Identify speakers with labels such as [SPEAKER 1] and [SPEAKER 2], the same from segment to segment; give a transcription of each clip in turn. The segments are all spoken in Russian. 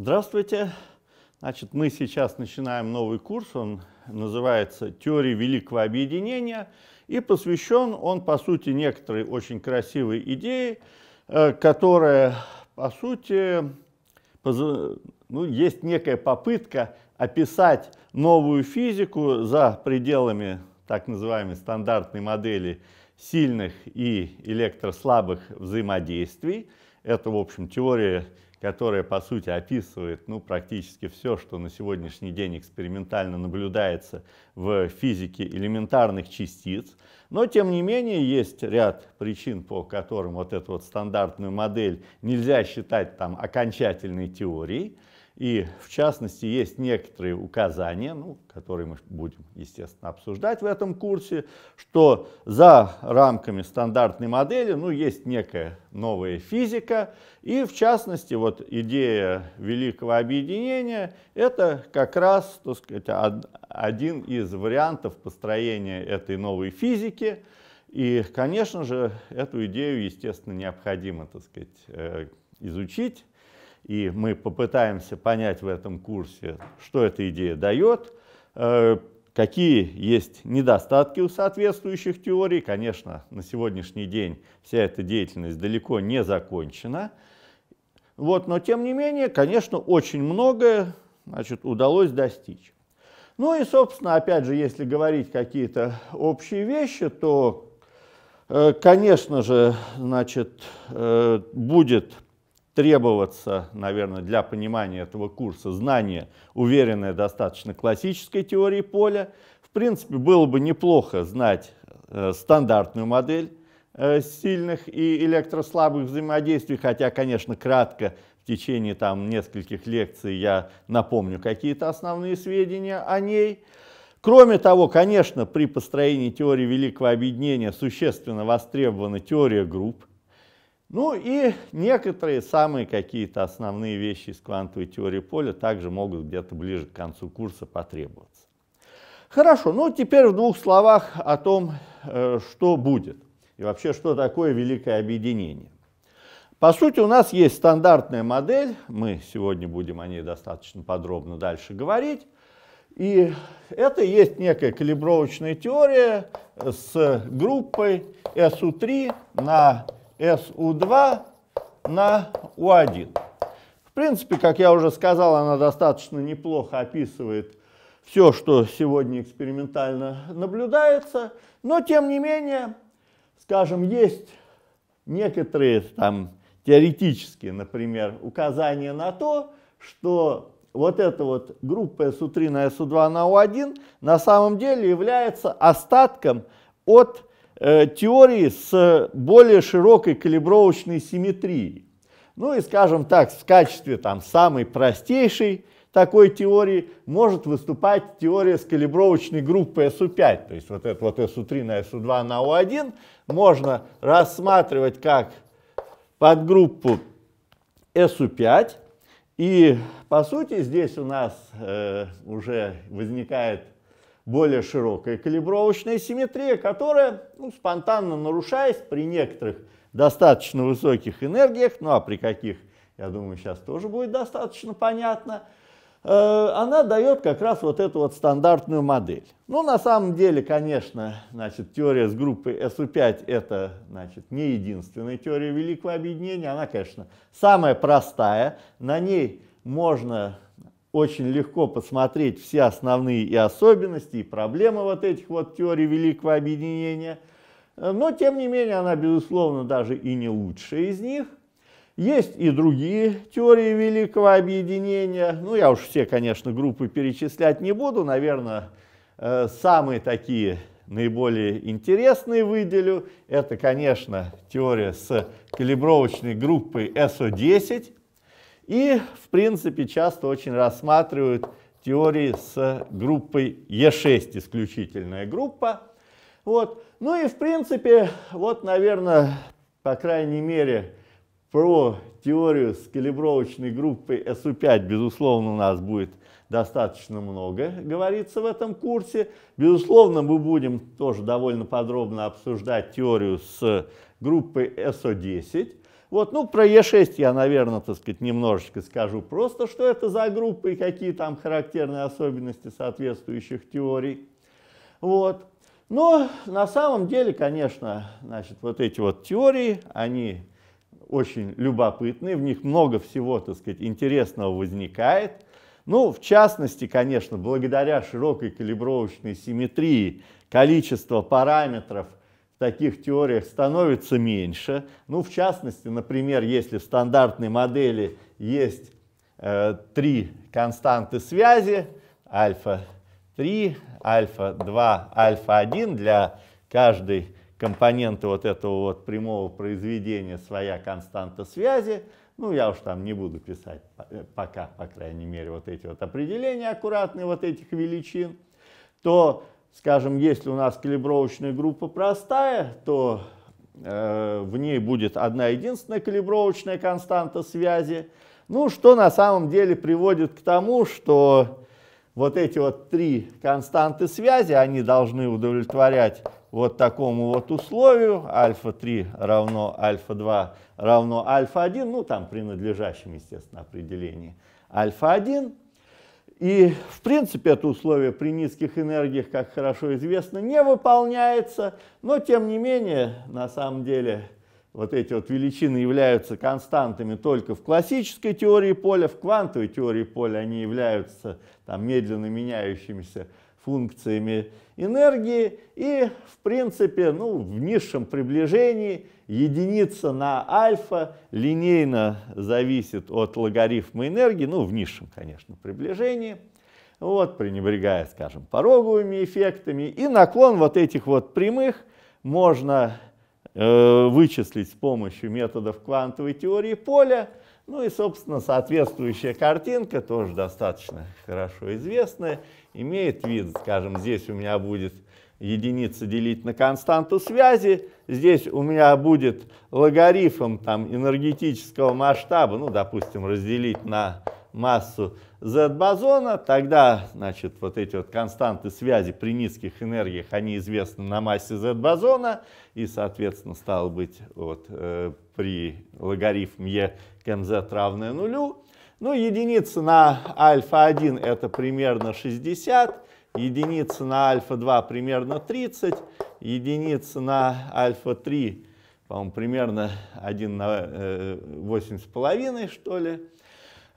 [SPEAKER 1] Здравствуйте! Значит, мы сейчас начинаем новый курс, он называется «Теория Великого Объединения», и посвящен он, по сути, некоторой очень красивой идее, э, которая, по сути, ну, есть некая попытка описать новую физику за пределами так называемой стандартной модели сильных и электрослабых взаимодействий. Это, в общем, теория которая, по сути, описывает ну, практически все, что на сегодняшний день экспериментально наблюдается в физике элементарных частиц. Но, тем не менее, есть ряд причин, по которым вот эту вот стандартную модель нельзя считать там, окончательной теорией. И в частности есть некоторые указания, ну, которые мы будем, естественно, обсуждать в этом курсе, что за рамками стандартной модели ну, есть некая новая физика. И в частности вот идея великого объединения это как раз так сказать, один из вариантов построения этой новой физики. И, конечно же, эту идею, естественно, необходимо так сказать, э, изучить и мы попытаемся понять в этом курсе, что эта идея дает, э, какие есть недостатки у соответствующих теорий. Конечно, на сегодняшний день вся эта деятельность далеко не закончена. Вот, но тем не менее, конечно, очень многое значит, удалось достичь. Ну и, собственно, опять же, если говорить какие-то общие вещи, то, э, конечно же, значит, э, будет требоваться, наверное, для понимания этого курса знание, уверенное достаточно классической теории поля. В принципе, было бы неплохо знать э, стандартную модель э, сильных и электрослабых взаимодействий, хотя, конечно, кратко в течение там нескольких лекций я напомню какие-то основные сведения о ней. Кроме того, конечно, при построении теории великого объединения существенно востребована теория групп, ну и некоторые самые какие-то основные вещи из квантовой теории поля также могут где-то ближе к концу курса потребоваться. Хорошо, ну теперь в двух словах о том, э, что будет и вообще, что такое великое объединение. По сути, у нас есть стандартная модель, мы сегодня будем о ней достаточно подробно дальше говорить, и это есть некая калибровочная теория с группой SU3 на SU2 на U1. В принципе, как я уже сказал, она достаточно неплохо описывает все, что сегодня экспериментально наблюдается. Но, тем не менее, скажем, есть некоторые там теоретические, например, указания на то, что вот эта вот группа SU3 на SU2 на U1 на самом деле является остатком от Э, теории с более широкой калибровочной симметрией. Ну и, скажем так, в качестве там, самой простейшей такой теории может выступать теория с калибровочной группой SU5. То есть вот это вот SU3 на SU2 на O1 можно рассматривать как подгруппу SU5. И по сути здесь у нас э, уже возникает более широкая калибровочная симметрия, которая, ну, спонтанно нарушаясь при некоторых достаточно высоких энергиях, ну а при каких, я думаю, сейчас тоже будет достаточно понятно, э, она дает как раз вот эту вот стандартную модель. Ну, на самом деле, конечно, значит, теория с группой SU5 это, значит, не единственная теория великого объединения, она, конечно, самая простая, на ней можно очень легко посмотреть все основные и особенности, и проблемы вот этих вот теорий великого объединения. Но, тем не менее, она, безусловно, даже и не лучшая из них. Есть и другие теории великого объединения. Ну, я уж все, конечно, группы перечислять не буду. Наверное, э, самые такие наиболее интересные выделю. Это, конечно, теория с калибровочной группой SO10, и, в принципе, часто очень рассматривают теории с группой Е6, исключительная группа. Вот. Ну и, в принципе, вот, наверное, по крайней мере, про теорию с калибровочной группой SU5, безусловно, у нас будет достаточно много говорится в этом курсе. Безусловно, мы будем тоже довольно подробно обсуждать теорию с группой SO10. Вот, ну, про Е6 я, наверное, так сказать, немножечко скажу просто, что это за группы и какие там характерные особенности соответствующих теорий. Вот. Но на самом деле, конечно, значит, вот эти вот теории, они очень любопытны, в них много всего, так сказать, интересного возникает. Ну, в частности, конечно, благодаря широкой калибровочной симметрии количество параметров таких теориях становится меньше. Ну, в частности, например, если в стандартной модели есть э, три константы связи, альфа-3, альфа-2, альфа-1, для каждой компоненты вот этого вот прямого произведения своя константа связи. Ну, я уж там не буду писать э, пока, по крайней мере, вот эти вот определения аккуратные вот этих величин. То скажем, если у нас калибровочная группа простая, то э, в ней будет одна единственная калибровочная константа связи, ну, что на самом деле приводит к тому, что вот эти вот три константы связи, они должны удовлетворять вот такому вот условию, альфа-3 равно альфа-2 равно альфа-1, ну там принадлежащим естественно, определении, альфа-1 и, в принципе, это условие при низких энергиях, как хорошо известно, не выполняется, но, тем не менее, на самом деле, вот эти вот величины являются константами только в классической теории поля, в квантовой теории поля они являются там медленно меняющимися функциями энергии и, в принципе, ну, в низшем приближении единица на альфа линейно зависит от логарифма энергии, ну, в низшем, конечно, приближении, вот, пренебрегая, скажем, пороговыми эффектами, и наклон вот этих вот прямых можно э, вычислить с помощью методов квантовой теории поля, ну и, собственно, соответствующая картинка, тоже достаточно хорошо известная, имеет вид, скажем, здесь у меня будет единица делить на константу связи, здесь у меня будет логарифм там, энергетического масштаба, ну, допустим, разделить на массу Z бозона, тогда, значит, вот эти вот константы связи при низких энергиях, они известны на массе Z бозона, и, соответственно, стало быть, вот, э, при логарифме E МЗ равное нулю. Ну, единица на альфа-1 это примерно 60, единица на альфа-2 примерно 30, единица на альфа-3, по-моему, примерно 1 на э, 8,5, что ли,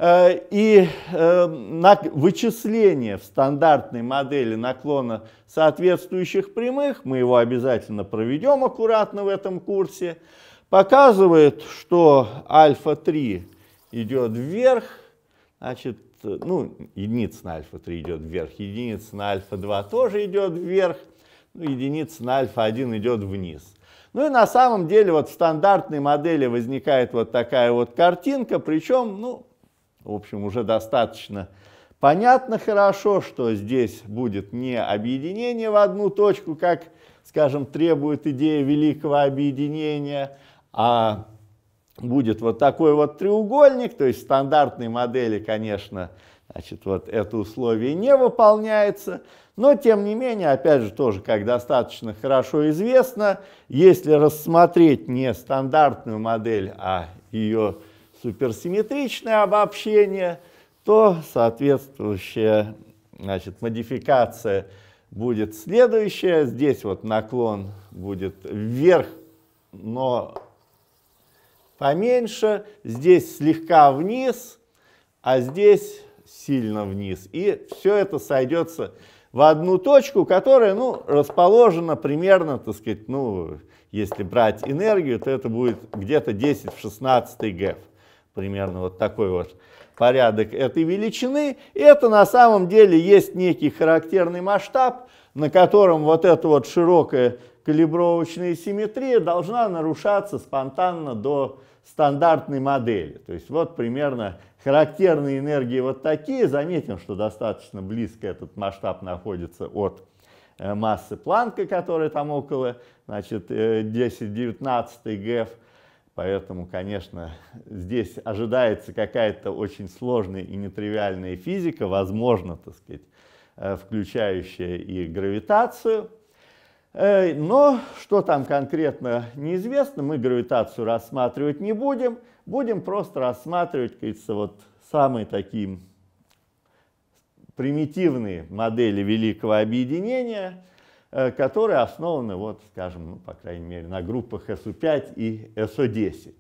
[SPEAKER 1] Э, и э, на вычисление в стандартной модели наклона соответствующих прямых, мы его обязательно проведем аккуратно в этом курсе, показывает, что альфа-3 идет вверх, значит, ну, единица на альфа-3 идет вверх, единица на альфа-2 тоже идет вверх, ну, единица на альфа-1 идет вниз. Ну и на самом деле вот в стандартной модели возникает вот такая вот картинка, причем, ну, в общем, уже достаточно понятно хорошо, что здесь будет не объединение в одну точку, как, скажем, требует идея великого объединения, а будет вот такой вот треугольник, то есть стандартной модели, конечно, значит, вот это условие не выполняется, но тем не менее, опять же, тоже как достаточно хорошо известно, если рассмотреть не стандартную модель, а ее суперсимметричное обобщение, то соответствующая значит, модификация будет следующая. Здесь вот наклон будет вверх, но поменьше. Здесь слегка вниз, а здесь сильно вниз. И все это сойдется в одну точку, которая ну, расположена примерно, так сказать, ну, если брать энергию, то это будет где-то 10 в 16 гэф примерно вот такой вот порядок этой величины, это на самом деле есть некий характерный масштаб, на котором вот эта вот широкая калибровочная симметрия должна нарушаться спонтанно до стандартной модели. То есть вот примерно характерные энергии вот такие. Заметим, что достаточно близко этот масштаб находится от э, массы Планка, которая там около 10-19 э, ГФ. Поэтому, конечно, здесь ожидается какая-то очень сложная и нетривиальная физика, возможно, так сказать, э, включающая и гравитацию. Э, но что там конкретно неизвестно, мы гравитацию рассматривать не будем. Будем просто рассматривать, кажется, вот самые такие примитивные модели великого объединения – Э, которые основаны, вот, скажем, ну, по крайней мере, на группах СУ5 и СО10.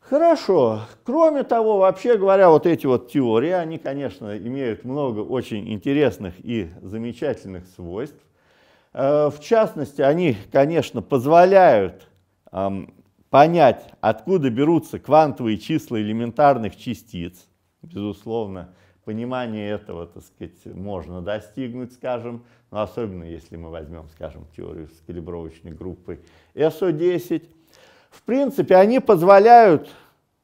[SPEAKER 1] Хорошо. Кроме того, вообще говоря, вот эти вот теории, они, конечно, имеют много очень интересных и замечательных свойств. Э, в частности, они, конечно, позволяют понять, откуда берутся квантовые числа элементарных частиц. Безусловно, Понимание этого, так сказать, можно достигнуть, скажем, но ну, особенно если мы возьмем, скажем, теорию скалибровочной группы SO10. В принципе, они позволяют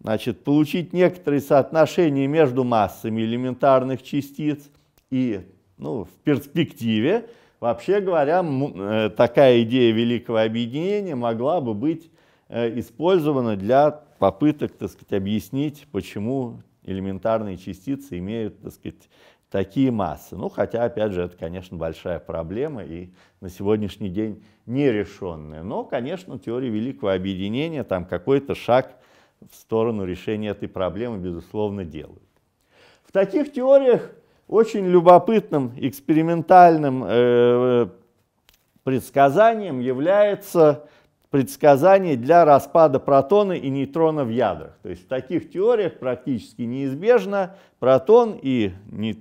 [SPEAKER 1] значит, получить некоторые соотношения между массами элементарных частиц и ну, в перспективе, вообще говоря, э, такая идея великого объединения могла бы быть э, использована для попыток, так сказать, объяснить, почему элементарные частицы имеют, так сказать, такие массы. Ну, хотя, опять же, это, конечно, большая проблема и на сегодняшний день нерешенная. Но, конечно, теория великого объединения там какой-то шаг в сторону решения этой проблемы, безусловно, делают. В таких теориях очень любопытным экспериментальным э, э предсказанием является предсказаний для распада протона и нейтрона в ядрах. То есть в таких теориях практически неизбежно протон и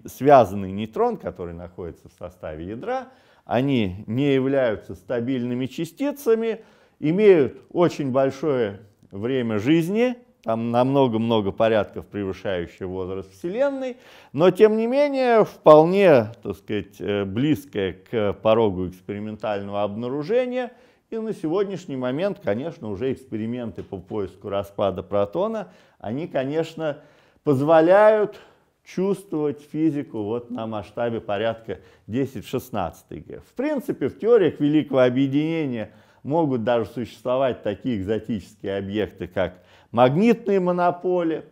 [SPEAKER 1] связанный нейтрон, который находится в составе ядра, они не являются стабильными частицами, имеют очень большое время жизни, там на много-много порядков превышающий возраст Вселенной, но тем не менее вполне, так сказать, э, близкое к порогу экспериментального обнаружения – и на сегодняшний момент, конечно, уже эксперименты по поиску распада протона, они, конечно, позволяют чувствовать физику вот на масштабе порядка 10-16 г. В принципе, в теориях Великого Объединения могут даже существовать такие экзотические объекты, как магнитные монополи.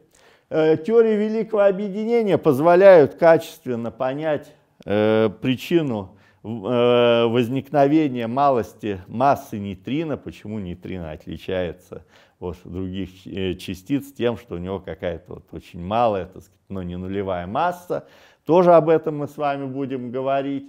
[SPEAKER 1] Э, теории Великого Объединения позволяют качественно понять э, причину Э, возникновение малости массы нейтрина, почему нейтрина отличается от других э, частиц тем, что у него какая-то вот очень малая, так сказать, но не нулевая масса, тоже об этом мы с вами будем говорить.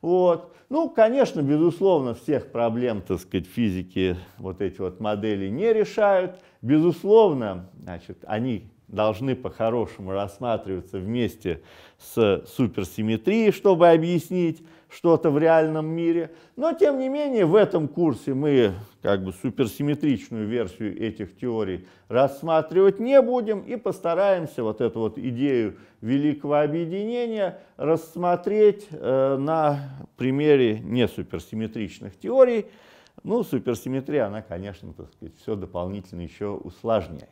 [SPEAKER 1] Вот. Ну, конечно, безусловно, всех проблем, так сказать, физики вот эти вот модели не решают. Безусловно, значит, они должны по-хорошему рассматриваться вместе с суперсимметрией, чтобы объяснить что-то в реальном мире. Но, тем не менее, в этом курсе мы как бы суперсимметричную версию этих теорий рассматривать не будем и постараемся вот эту вот идею великого объединения рассмотреть э, на примере несуперсимметричных теорий. Ну, суперсимметрия, она, конечно, так сказать, все дополнительно еще усложняет.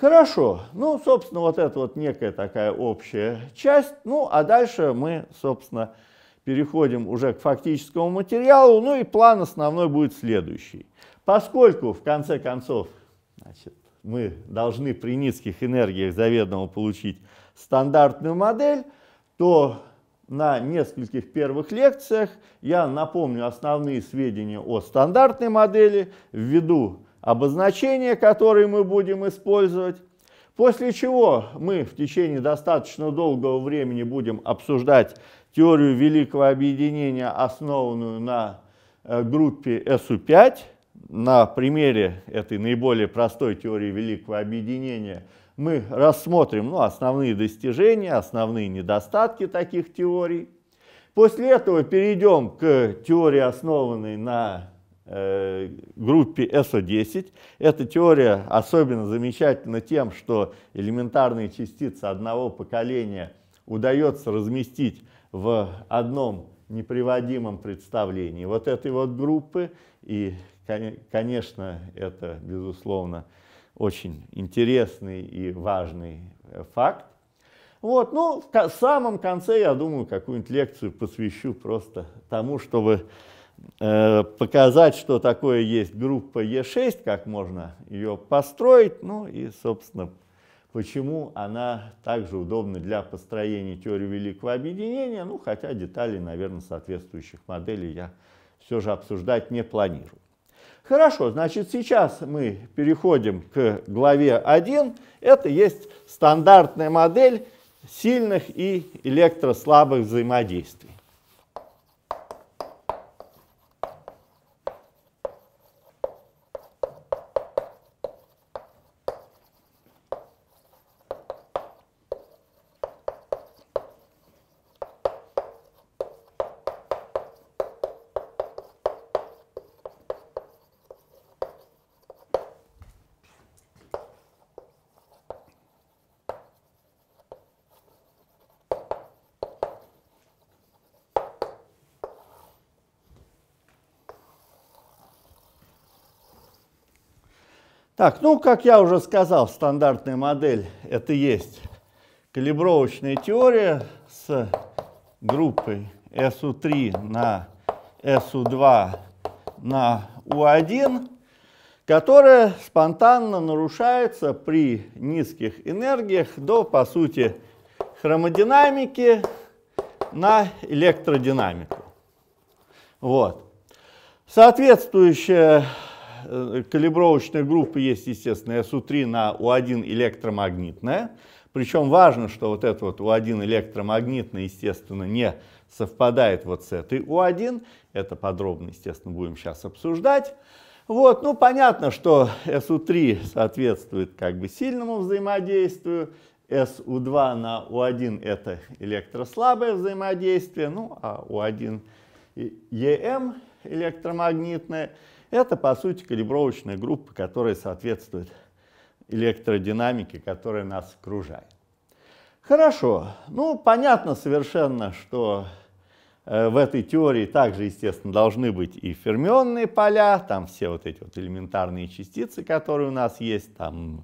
[SPEAKER 1] Хорошо, ну, собственно, вот это вот некая такая общая часть. Ну, а дальше мы, собственно, переходим уже к фактическому материалу. Ну и план основной будет следующий. Поскольку, в конце концов, значит, мы должны при низких энергиях заведомо получить стандартную модель, то на нескольких первых лекциях я напомню основные сведения о стандартной модели, введу обозначения, которые мы будем использовать, после чего мы в течение достаточно долгого времени будем обсуждать теорию великого объединения, основанную на э, группе SU5. На примере этой наиболее простой теории великого объединения мы рассмотрим ну, основные достижения, основные недостатки таких теорий. После этого перейдем к теории, основанной на Э, группе SO10. Эта теория особенно замечательна тем, что элементарные частицы одного поколения удается разместить в одном неприводимом представлении вот этой вот группы. И, конечно, это, безусловно, очень интересный и важный э, факт. Вот, ну, в самом конце, я думаю, какую-нибудь лекцию посвящу просто тому, чтобы Э, показать, что такое есть группа Е6, как можно ее построить, ну и, собственно, почему она также удобна для построения теории великого объединения, ну хотя детали, наверное, соответствующих моделей я все же обсуждать не планирую. Хорошо, значит, сейчас мы переходим к главе 1. Это есть стандартная модель сильных и электрослабых взаимодействий. Так, ну, как я уже сказал, стандартная модель – это есть калибровочная теория с группой SU3 на SU2 на U1, которая спонтанно нарушается при низких энергиях до, по сути, хромодинамики на электродинамику. Вот. Соответствующая Э, калибровочная группа есть, естественно, SU3 на u 1 электромагнитная. Причем важно, что вот это вот u 1 электромагнитная, естественно, не совпадает вот с этой u 1 Это подробно, естественно, будем сейчас обсуждать. Вот, ну понятно, что SU3 соответствует как бы сильному взаимодействию, SU2 на U1 это электрослабое взаимодействие, ну а U1 EM электромагнитное. Это, по сути, калибровочная группа, которая соответствует электродинамике, которая нас окружает. Хорошо, ну понятно совершенно, что э, в этой теории также, естественно, должны быть и фермионные поля, там все вот эти вот элементарные частицы, которые у нас есть, там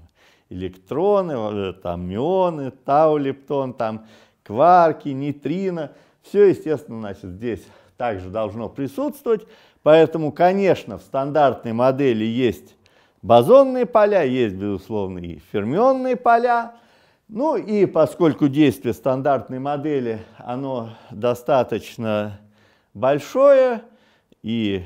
[SPEAKER 1] электроны, э, там мионы, таулептон, там кварки, нейтрино. Все, естественно, значит, здесь также должно присутствовать, Поэтому, конечно, в стандартной модели есть бозонные поля, есть, безусловно, и фермионные поля. Ну и поскольку действие стандартной модели, оно достаточно большое и,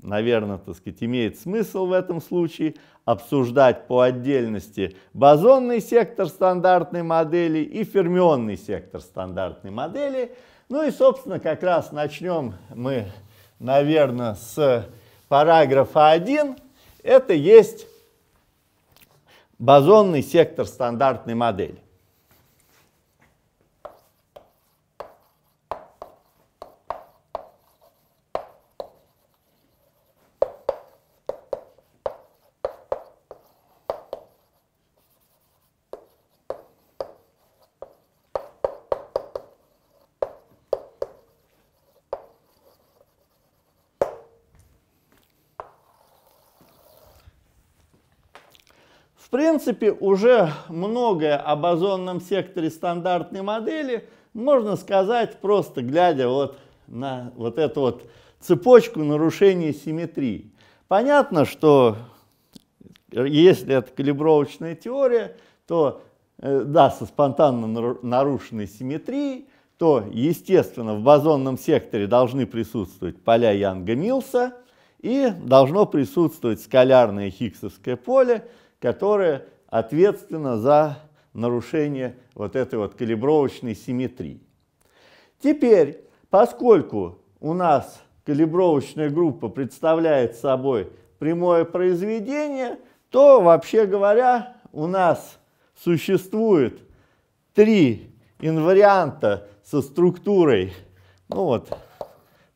[SPEAKER 1] наверное, так сказать, имеет смысл в этом случае обсуждать по отдельности бозонный сектор стандартной модели и фермионный сектор стандартной модели. Ну и, собственно, как раз начнем мы наверное, с параграфа 1, это есть бозонный сектор стандартной модели. принципе, уже многое об озонном секторе стандартной модели можно сказать, просто глядя вот на вот эту вот цепочку нарушения симметрии. Понятно, что если это калибровочная теория, то э, да, со спонтанно нарушенной симметрией, то, естественно, в бозонном секторе должны присутствовать поля Янга-Милса и должно присутствовать скалярное хиггсовское поле, которая ответственна за нарушение вот этой вот калибровочной симметрии. Теперь, поскольку у нас калибровочная группа представляет собой прямое произведение, то, вообще говоря, у нас существует три инварианта со структурой, ну вот,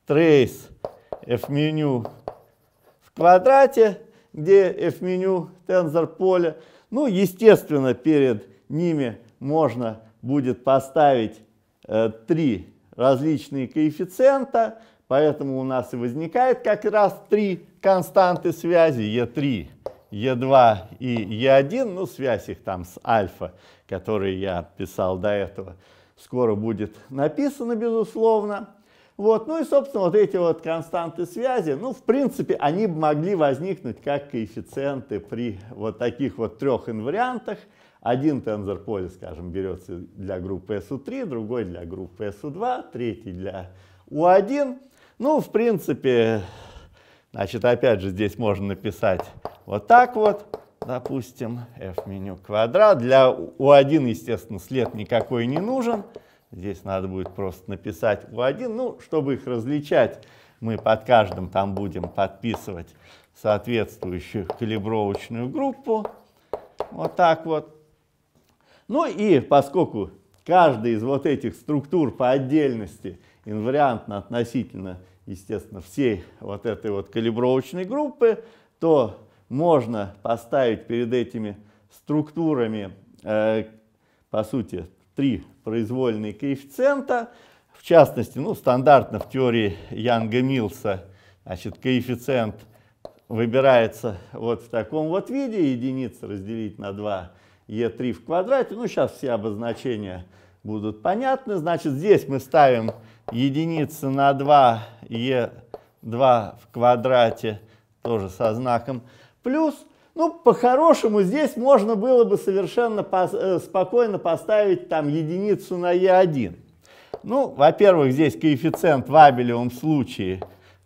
[SPEAKER 1] trace f-меню в квадрате, где F-меню, тензор поле. Ну, естественно, перед ними можно будет поставить э, три различные коэффициента, поэтому у нас и возникает как раз три константы связи e 3 e 2 и e 1 ну, связь их там с альфа, который я писал до этого, скоро будет написано, безусловно. Вот, ну и, собственно, вот эти вот константы связи, ну, в принципе, они могли возникнуть как коэффициенты при вот таких вот трех инвариантах. Один тензор поля, скажем, берется для группы SU3, другой для группы SU2, третий для U1. Ну, в принципе, значит, опять же, здесь можно написать вот так вот, допустим, f-меню квадрат. Для U1, естественно, след никакой не нужен. Здесь надо будет просто написать в один, ну, чтобы их различать, мы под каждым там будем подписывать соответствующую калибровочную группу. Вот так вот. Ну и поскольку каждый из вот этих структур по отдельности инвариантно относительно, естественно, всей вот этой вот калибровочной группы, то можно поставить перед этими структурами, э, по сути, три произвольные коэффициента. В частности, ну, стандартно в теории Янга Милса значит, коэффициент выбирается вот в таком вот виде. Единица разделить на 2 Е3 в квадрате. Ну, сейчас все обозначения будут понятны. Значит, здесь мы ставим единицы на 2 Е2 в квадрате, тоже со знаком плюс. Ну, по-хорошему, здесь можно было бы совершенно пос э, спокойно поставить там единицу на Е1. Ну, во-первых, здесь коэффициент в абелевом случае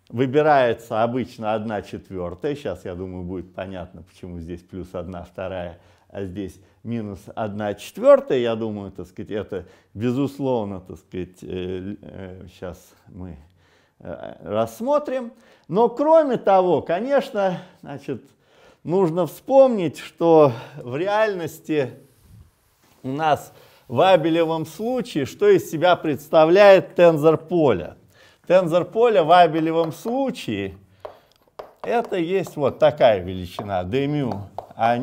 [SPEAKER 1] выбирается обычно 1 четвертая. Сейчас, я думаю, будет понятно, почему здесь плюс 1 вторая, а здесь минус 1 четвертая. Я думаю, так сказать, это безусловно, так сказать, сейчас э, э, мы рассмотрим. Но кроме того, конечно, значит, нужно вспомнить, что в реальности у нас в Абелевом случае, что из себя представляет тензор поля. Тензор поля в Абелевом случае это есть вот такая величина dμ мю а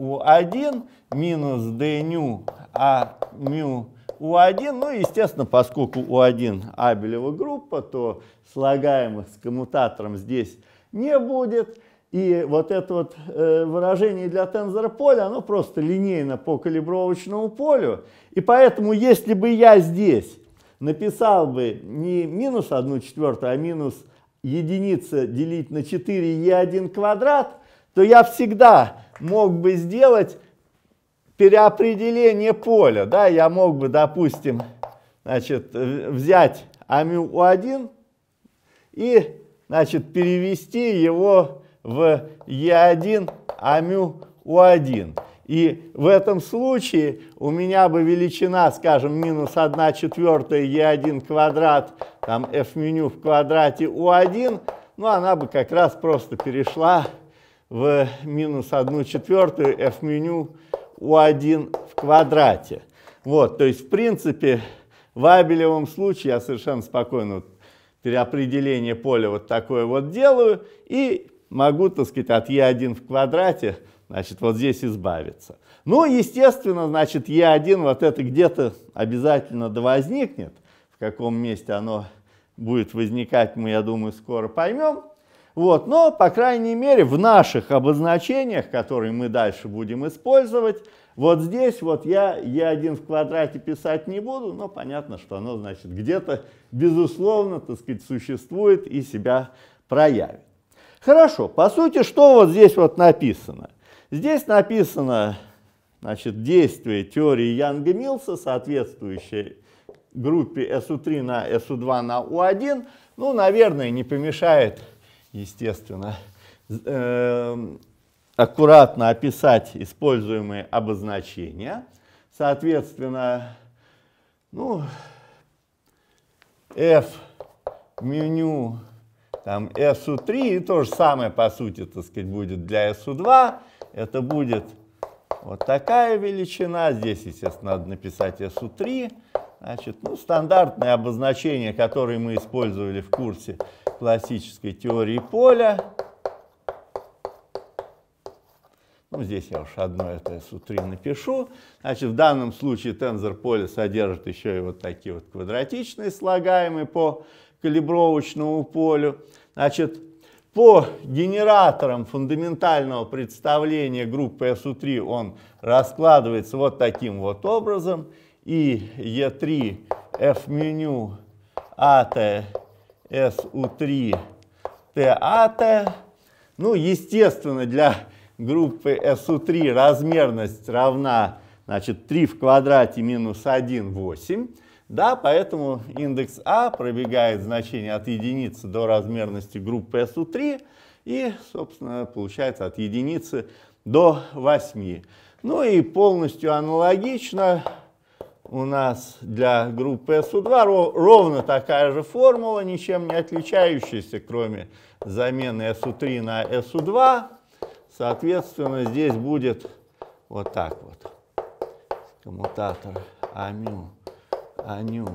[SPEAKER 1] u1 минус d ню а мю u1. Ну и естественно, поскольку u1 Абелева группа, то слагаемых с коммутатором здесь не будет. И вот это вот э, выражение для тензора поля, оно просто линейно по калибровочному полю. И поэтому, если бы я здесь написал бы не минус 1 четвертую, а минус единица делить на 4 e1 квадрат, то я всегда мог бы сделать переопределение поля. Да? Я мог бы, допустим, значит, взять амю 1 и значит, перевести его в Е1, амю У1. И в этом случае у меня бы величина, скажем, минус 1 четвертая Е1 квадрат, там F меню в квадрате У1, ну она бы как раз просто перешла в минус 1 четвертую F меню у 1 в квадрате. Вот, то есть в принципе в Абелевом случае я совершенно спокойно переопределение поля вот такое вот делаю и могу, так сказать, от Е1 в квадрате, значит, вот здесь избавиться. Ну, естественно, значит, Е1 вот это где-то обязательно довозникнет. В каком месте оно будет возникать, мы, я думаю, скоро поймем. Вот, но, по крайней мере, в наших обозначениях, которые мы дальше будем использовать, вот здесь вот я Е1 в квадрате писать не буду, но понятно, что оно, значит, где-то, безусловно, так сказать, существует и себя проявит. Хорошо, по сути, что вот здесь вот написано? Здесь написано значит, действие теории Янга Милса, соответствующее группе SU3 на SU2 на U1. Ну, наверное, не помешает, естественно, э, аккуратно описать используемые обозначения. Соответственно, ну, F меню там SU3, и то же самое, по сути, так сказать, будет для SU2. Это будет вот такая величина, здесь, естественно, надо написать SU3. Значит, ну, стандартное обозначение, которое мы использовали в курсе классической теории поля. Ну, здесь я уж одно это SU3 напишу. Значит, в данном случае тензор поля содержит еще и вот такие вот квадратичные слагаемые по калибровочному полю. Значит, по генераторам фундаментального представления группы SU3 он раскладывается вот таким вот образом. И e 3 F-меню AT SU3 ТАТ. Ну, естественно, для группы SU3 размерность равна значит, 3 в квадрате минус 1, 8. Да, поэтому индекс А пробегает значение от единицы до размерности группы SU3 и, собственно, получается от единицы до 8. Ну и полностью аналогично у нас для группы SU2 ровно такая же формула, ничем не отличающаяся, кроме замены SU3 на SU2. Соответственно, здесь будет вот так вот коммутатор амю Аню.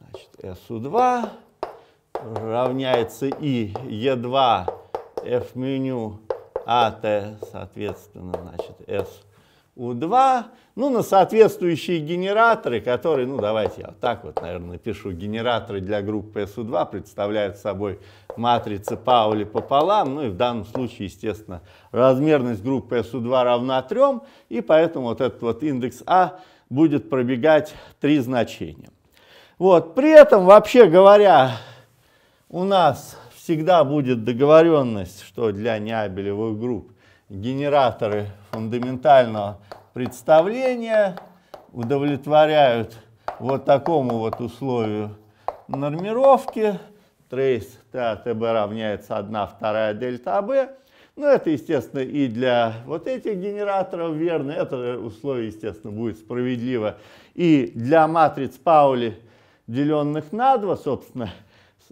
[SPEAKER 1] Значит, SU2 равняется И, Е2, F меню, АТ, соответственно, значит, SU2. Ну, на соответствующие генераторы, которые, ну, давайте я вот так вот, наверное, напишу. Генераторы для группы SU2 представляют собой матрицы Паули пополам. Ну, и в данном случае, естественно, размерность группы SU2 равна 3, и поэтому вот этот вот индекс А – будет пробегать три значения. Вот. При этом, вообще говоря, у нас всегда будет договоренность, что для неабелевых групп генераторы фундаментального представления удовлетворяют вот такому вот условию нормировки. Трейс ТАТБ равняется 1 вторая дельта АБ. Ну, это, естественно, и для вот этих генераторов верно, это условие, естественно, будет справедливо. И для матриц Паули, деленных на 2, собственно,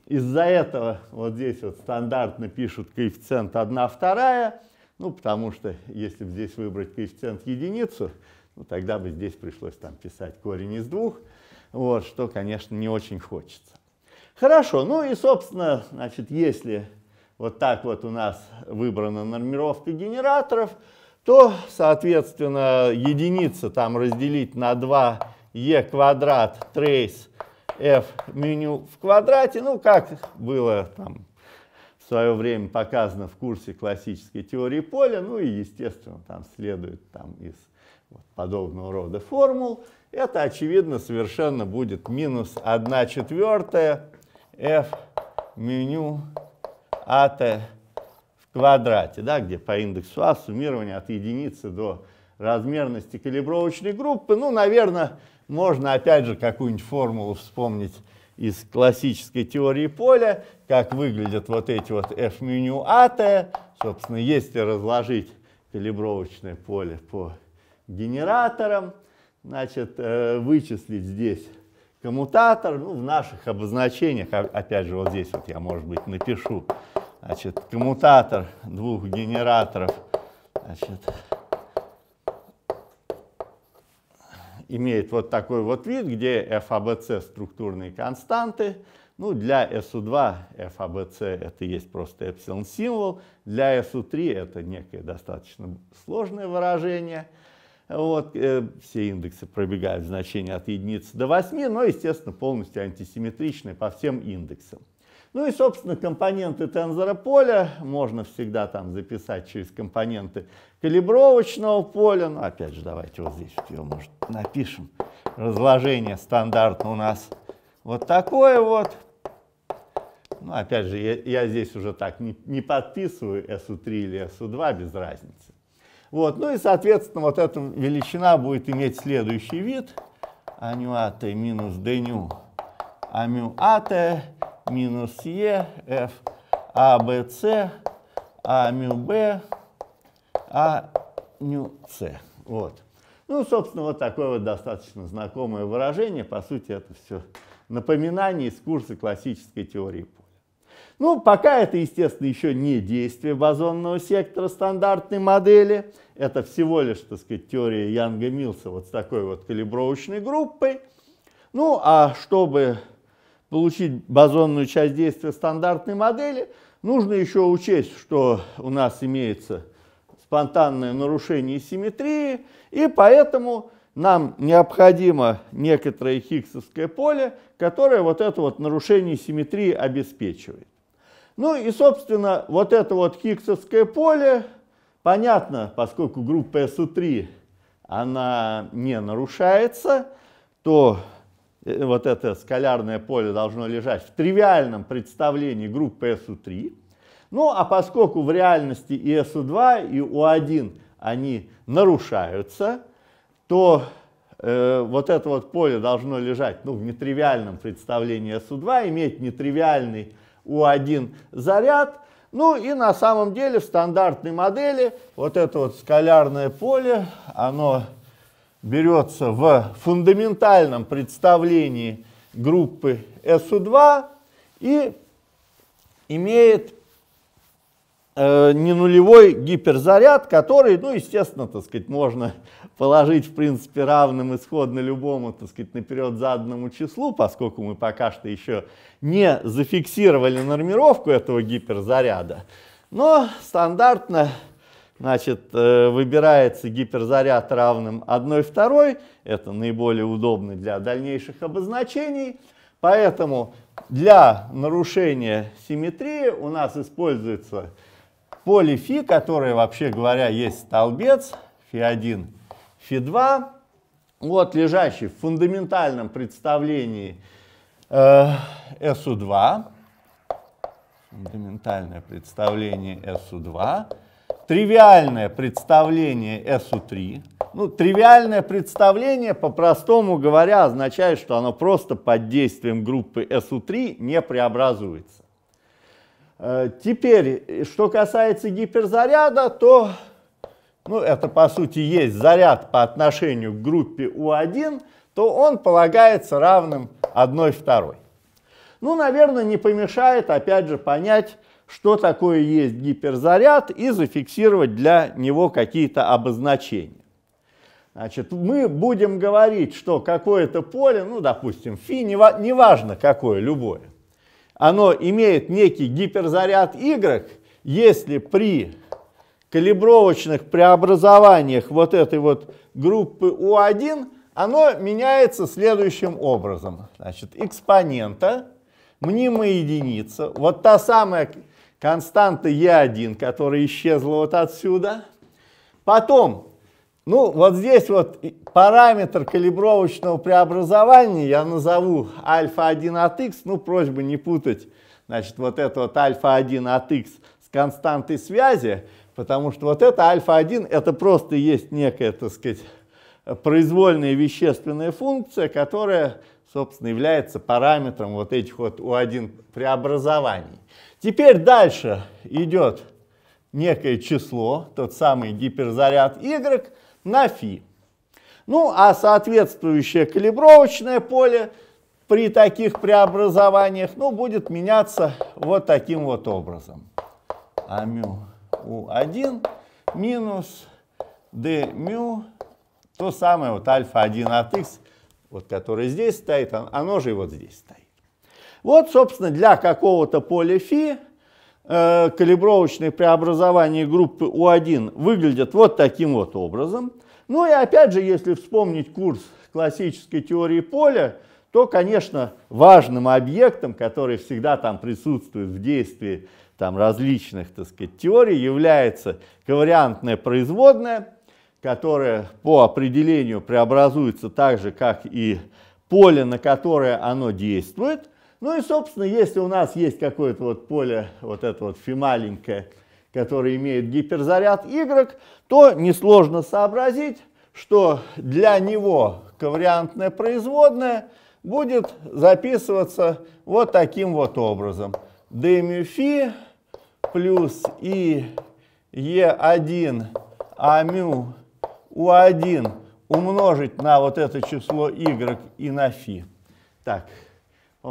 [SPEAKER 1] из-за этого вот здесь вот стандартно пишут коэффициент 1 2 ну, потому что если бы здесь выбрать коэффициент единицу, ну, тогда бы здесь пришлось там писать корень из двух, вот, что, конечно, не очень хочется. Хорошо, ну и, собственно, значит, если вот так вот у нас выбрана нормировка генераторов, то, соответственно, единица там разделить на 2 e квадрат трейс f меню в квадрате, ну, как было там в свое время показано в курсе классической теории поля, ну и, естественно, там следует там из вот, подобного рода формул, это, очевидно, совершенно будет минус 1 четвертая f меню АТ в квадрате, да, где по индексу А суммирование от единицы до размерности калибровочной группы. Ну, наверное, можно опять же какую-нибудь формулу вспомнить из классической теории поля, как выглядят вот эти вот F-меню АТ. Собственно, если разложить калибровочное поле по генераторам, значит, э, вычислить здесь коммутатор, ну, в наших обозначениях, а, опять же, вот здесь вот я, может быть, напишу значит, коммутатор двух генераторов значит, имеет вот такой вот вид, где FABC структурные константы. Ну, для SU2 FABC это есть просто эпсилон символ, для SU3 это некое достаточно сложное выражение. Вот, э, все индексы пробегают значения от единицы до 8, но, естественно, полностью антисимметричны по всем индексам. Ну и, собственно, компоненты тензора поля можно всегда там записать через компоненты калибровочного поля. Ну, опять же, давайте вот здесь вот его, может, напишем. Разложение стандартно у нас вот такое вот. Ну, опять же, я, я здесь уже так не, не подписываю SU3 или SU2, без разницы. Вот, ну и, соответственно, вот эта величина будет иметь следующий вид. Анюаты минус dnu а μ АТ минус Е, F, АБС, А мю Б, А мю С. Вот. Ну, собственно, вот такое вот достаточно знакомое выражение. По сути, это все напоминание из курса классической теории поля. Ну, пока это, естественно, еще не действие бозонного сектора стандартной модели. Это всего лишь, так сказать, теория Янга-Милса вот с такой вот калибровочной группой. Ну, а чтобы получить бозонную часть действия стандартной модели. Нужно еще учесть, что у нас имеется спонтанное нарушение симметрии, и поэтому нам необходимо некоторое хиггсовское поле, которое вот это вот нарушение симметрии обеспечивает. Ну и, собственно, вот это вот хиггсовское поле, понятно, поскольку группа SU3, она не нарушается, то Э, вот это скалярное поле должно лежать в тривиальном представлении группы SU3. Ну, а поскольку в реальности и SU2, и U1 они нарушаются, то э, вот это вот поле должно лежать ну, в нетривиальном представлении SU2, иметь нетривиальный U1 заряд. Ну и на самом деле в стандартной модели вот это вот скалярное поле, оно берется в фундаментальном представлении группы СУ2 и имеет э, ненулевой гиперзаряд, который, ну, естественно, так сказать, можно положить, в принципе, равным исходно любому, так сказать, наперед заданному числу, поскольку мы пока что еще не зафиксировали нормировку этого гиперзаряда. Но стандартно Значит, э, выбирается гиперзаряд равным 1 2, это наиболее удобно для дальнейших обозначений. Поэтому для нарушения симметрии у нас используется поле фи, которое, вообще говоря, есть столбец, фи 1 фи 2 вот лежащий в фундаментальном представлении э, SU2, фундаментальное представление SU2, тривиальное представление SU3. Ну, тривиальное представление, по-простому говоря, означает, что оно просто под действием группы SU3 не преобразуется. Э, теперь, э, что касается гиперзаряда, то ну, это по сути есть заряд по отношению к группе U 1 то он полагается равным 1 второй. Ну, наверное, не помешает, опять же, понять, что такое есть гиперзаряд и зафиксировать для него какие-то обозначения. Значит, мы будем говорить, что какое-то поле, ну, допустим, φ, неважно какое, любое, оно имеет некий гиперзаряд Y, если при калибровочных преобразованиях вот этой вот группы U1 оно меняется следующим образом. Значит, экспонента, мнимая единица, вот та самая константа Е1, которая исчезла вот отсюда. Потом, ну вот здесь вот параметр калибровочного преобразования я назову альфа-1 от x, ну просьба не путать, значит, вот это вот альфа-1 от x с константой связи, потому что вот это альфа-1, это просто есть некая, так сказать, произвольная вещественная функция, которая, собственно, является параметром вот этих вот У1 преобразований. Теперь дальше идет некое число, тот самый гиперзаряд Y на фи. Ну, а соответствующее калибровочное поле при таких преобразованиях ну, будет меняться вот таким вот образом. Амю у 1 минус d мю, то самое вот альфа 1 от x, вот которое здесь стоит, а- оно же и вот здесь стоит. Вот, собственно, для какого-то поля φ э, калибровочные преобразования группы У1 выглядят вот таким вот образом. Ну и опять же, если вспомнить курс классической теории поля, то, конечно, важным объектом, который всегда там присутствует в действии там, различных так сказать, теорий, является ковариантная производная, которая по определению преобразуется так же, как и поле, на которое оно действует – ну и, собственно, если у нас есть какое-то вот поле, вот это вот фи маленькое, которое имеет гиперзаряд Y, то несложно сообразить, что для него ковариантная производная будет записываться вот таким вот образом. Демюфи плюс И Е1 мю У1 умножить на вот это число Y и на фи. Так,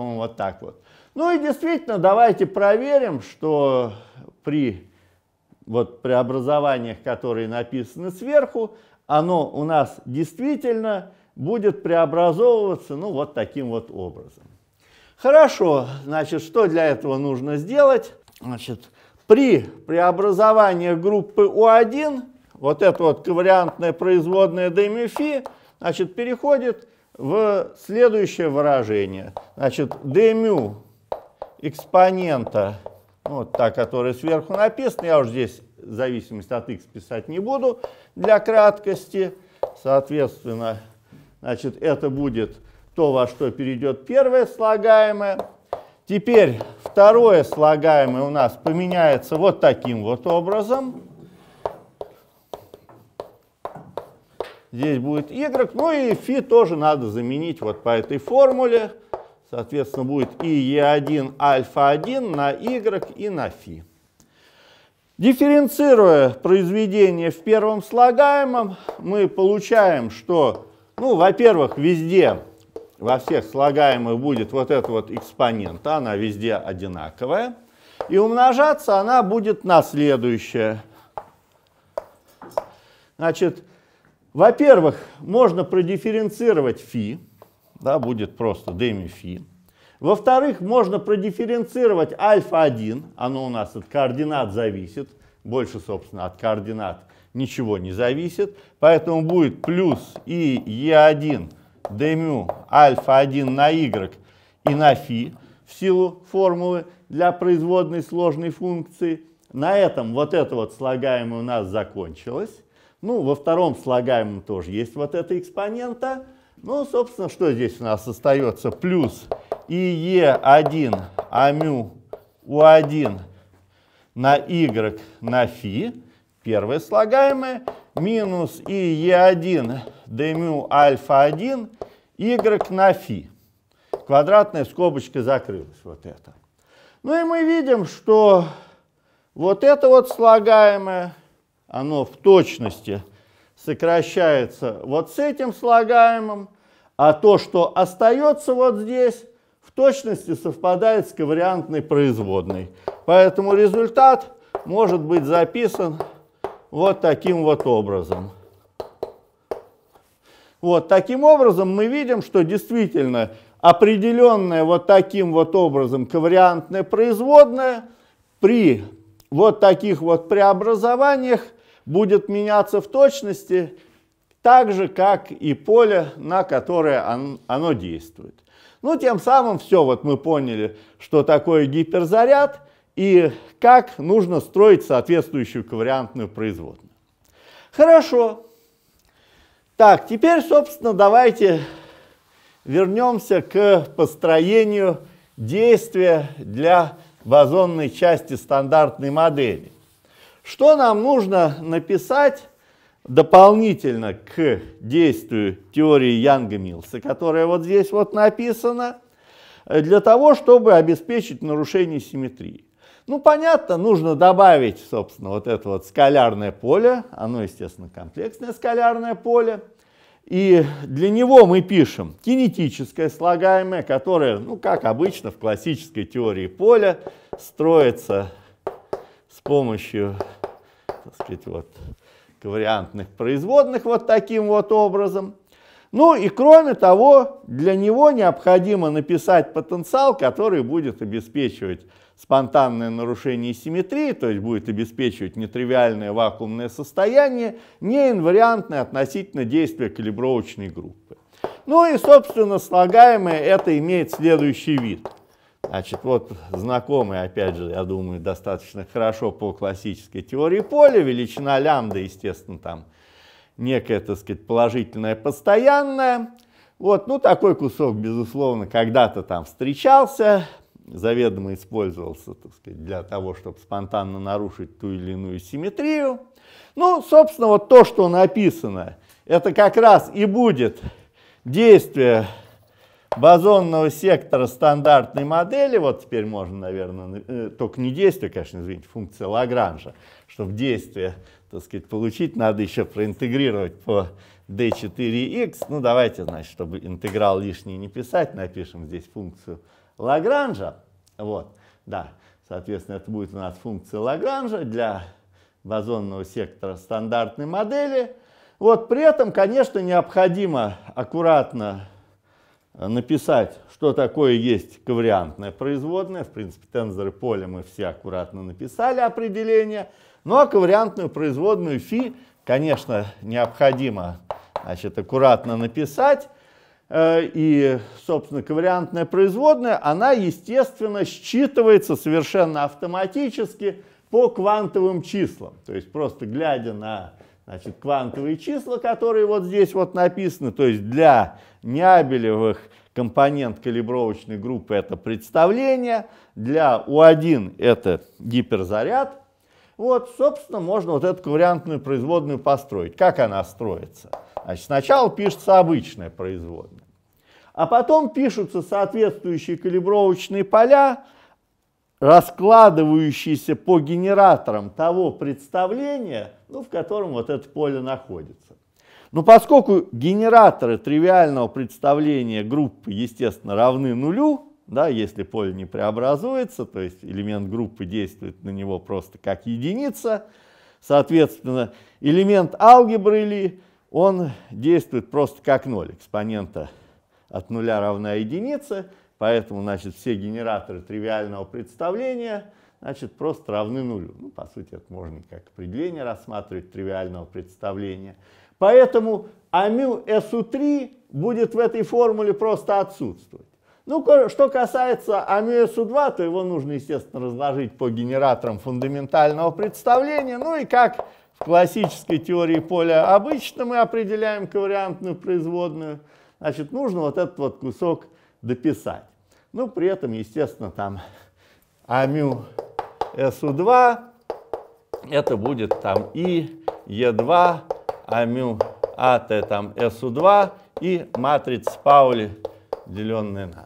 [SPEAKER 1] вот так вот. Ну и действительно, давайте проверим, что при вот преобразованиях, которые написаны сверху, оно у нас действительно будет преобразовываться, ну, вот таким вот образом. Хорошо, значит, что для этого нужно сделать? Значит, при преобразовании группы У1, вот эта вот ковариантная производное демифи, эм значит, переходит в следующее выражение. Значит, dμ экспонента, вот та, которая сверху написана, я уже здесь зависимость от x писать не буду для краткости. Соответственно, значит, это будет то, во что перейдет первое слагаемое. Теперь второе слагаемое у нас поменяется вот таким вот образом. здесь будет y, ну и фи тоже надо заменить вот по этой формуле. Соответственно, будет и e1 альфа-1 на y и на фи. Дифференцируя произведение в первом слагаемом, мы получаем, что, ну, во-первых, везде, во всех слагаемых будет вот эта вот экспонента, она везде одинаковая. И умножаться она будет на следующее. Значит, во-первых, можно продифференцировать фи, да, будет просто деми фи. Во-вторых, можно продифференцировать альфа-1, оно у нас от координат зависит, больше, собственно, от координат ничего не зависит, поэтому будет плюс и Е1 дмю альфа-1 на y и на фи в силу формулы для производной сложной функции. На этом вот это вот слагаемое у нас закончилось. Ну, во втором слагаемом тоже есть вот эта экспонента. Ну, собственно, что здесь у нас остается? Плюс и е 1 амю У1 на Y на фи, первое слагаемое, минус и е 1 дмю альфа1 Y на фи. Квадратная скобочка закрылась, вот это. Ну и мы видим, что вот это вот слагаемое оно в точности сокращается вот с этим слагаемым, а то, что остается вот здесь, в точности совпадает с ковариантной производной. Поэтому результат может быть записан вот таким вот образом. Вот таким образом мы видим, что действительно определенная вот таким вот образом ковариантная производная при вот таких вот преобразованиях будет меняться в точности так же, как и поле, на которое он, оно действует. Ну, тем самым все, вот мы поняли, что такое гиперзаряд и как нужно строить соответствующую ковариантную производную. Хорошо. Так, теперь, собственно, давайте вернемся к построению действия для в озонной части стандартной модели. Что нам нужно написать дополнительно к действию теории Янга Милса, которая вот здесь вот написана, э, для того, чтобы обеспечить нарушение симметрии? Ну, понятно, нужно добавить, собственно, вот это вот скалярное поле, оно, естественно, комплексное скалярное поле – и для него мы пишем кинетическое слагаемое, которое, ну, как обычно в классической теории поля, строится с помощью, так сказать, вот, ковариантных производных вот таким вот образом. Ну и кроме того, для него необходимо написать потенциал, который будет обеспечивать спонтанное нарушение симметрии, то есть будет обеспечивать нетривиальное вакуумное состояние, неинвариантное относительно действия калибровочной группы. Ну и, собственно, слагаемое это имеет следующий вид. Значит, вот знакомый, опять же, я думаю, достаточно хорошо по классической теории поля, величина лямбда, естественно, там некая, так сказать, положительная постоянная. Вот, ну, такой кусок, безусловно, когда-то там встречался, заведомо использовался, так сказать, для того, чтобы спонтанно нарушить ту или иную симметрию. Ну, собственно, вот то, что написано, это как раз и будет действие бозонного сектора стандартной модели, вот теперь можно, наверное, э, только не действие, конечно, извините, функция Лагранжа, чтобы действие, так сказать, получить, надо еще проинтегрировать по d4x. Ну, давайте, значит, чтобы интеграл лишний не писать, напишем здесь функцию Лагранжа. Вот, да, соответственно, это будет у нас функция Лагранжа для бозонного сектора стандартной модели. Вот при этом, конечно, необходимо аккуратно написать, что такое есть ковариантная производная. В принципе, тензоры поля мы все аккуратно написали определение. Ну а ковариантную производную фи, конечно, необходимо значит, аккуратно написать. Э, и, собственно, ковариантная производная, она, естественно, считывается совершенно автоматически по квантовым числам. То есть просто глядя на значит, квантовые числа, которые вот здесь вот написаны, то есть для Нябелевых компонент калибровочной группы это представление, для У1 это гиперзаряд. Вот, собственно, можно вот эту ковариантную производную построить. Как она строится? Значит, сначала пишется обычная производная, а потом пишутся соответствующие калибровочные поля, раскладывающиеся по генераторам того представления, ну, в котором вот это поле находится. Но поскольку генераторы тривиального представления группы, естественно, равны нулю, да, если поле не преобразуется, то есть элемент группы действует на него просто как единица, соответственно, элемент алгебры или он действует просто как ноль экспонента от нуля равна единице, поэтому значит, все генераторы тривиального представления значит, просто равны нулю. Ну, по сути, это можно как определение рассматривать тривиального представления. Поэтому амю СУ3 будет в этой формуле просто отсутствовать. Ну, что касается амю СУ2, то его нужно, естественно, разложить по генераторам фундаментального представления, ну и как в классической теории поля обычно мы определяем ковариантную производную, значит, нужно вот этот вот кусок дописать. Ну, при этом, естественно, там амю СУ2, это будет там И, Е2, амю АТ там СУ2 и матрица Паули, деленная на 2.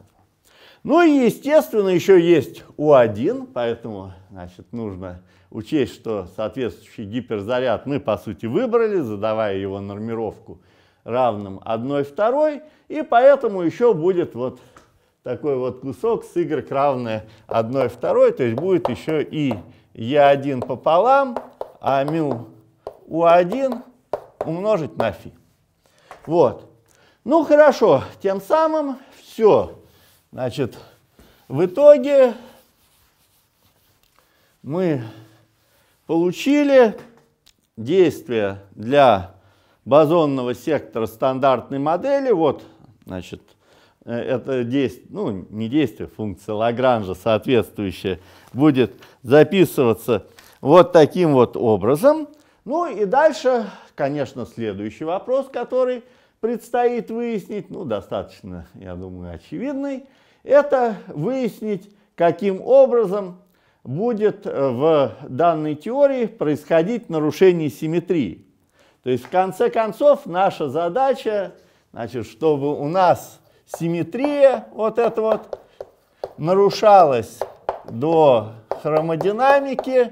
[SPEAKER 1] Ну и, естественно, еще есть У1, поэтому, значит, нужно учесть, что соответствующий гиперзаряд мы, по сути, выбрали, задавая его нормировку равным 1 2 и поэтому еще будет вот такой вот кусок с y равное 1 2 то есть будет еще и e1 пополам, а мю у 1 умножить на фи. Вот. Ну хорошо, тем самым все. Значит, в итоге мы Получили действие для бозонного сектора стандартной модели. Вот, значит, э, это действие, ну, не действие, а функция Лагранжа соответствующая будет записываться вот таким вот образом. Ну и дальше, конечно, следующий вопрос, который предстоит выяснить, ну, достаточно, я думаю, очевидный, это выяснить, каким образом будет э, в данной теории происходить нарушение симметрии. То есть в конце концов наша задача, значит, чтобы у нас симметрия вот эта вот нарушалась до хромодинамики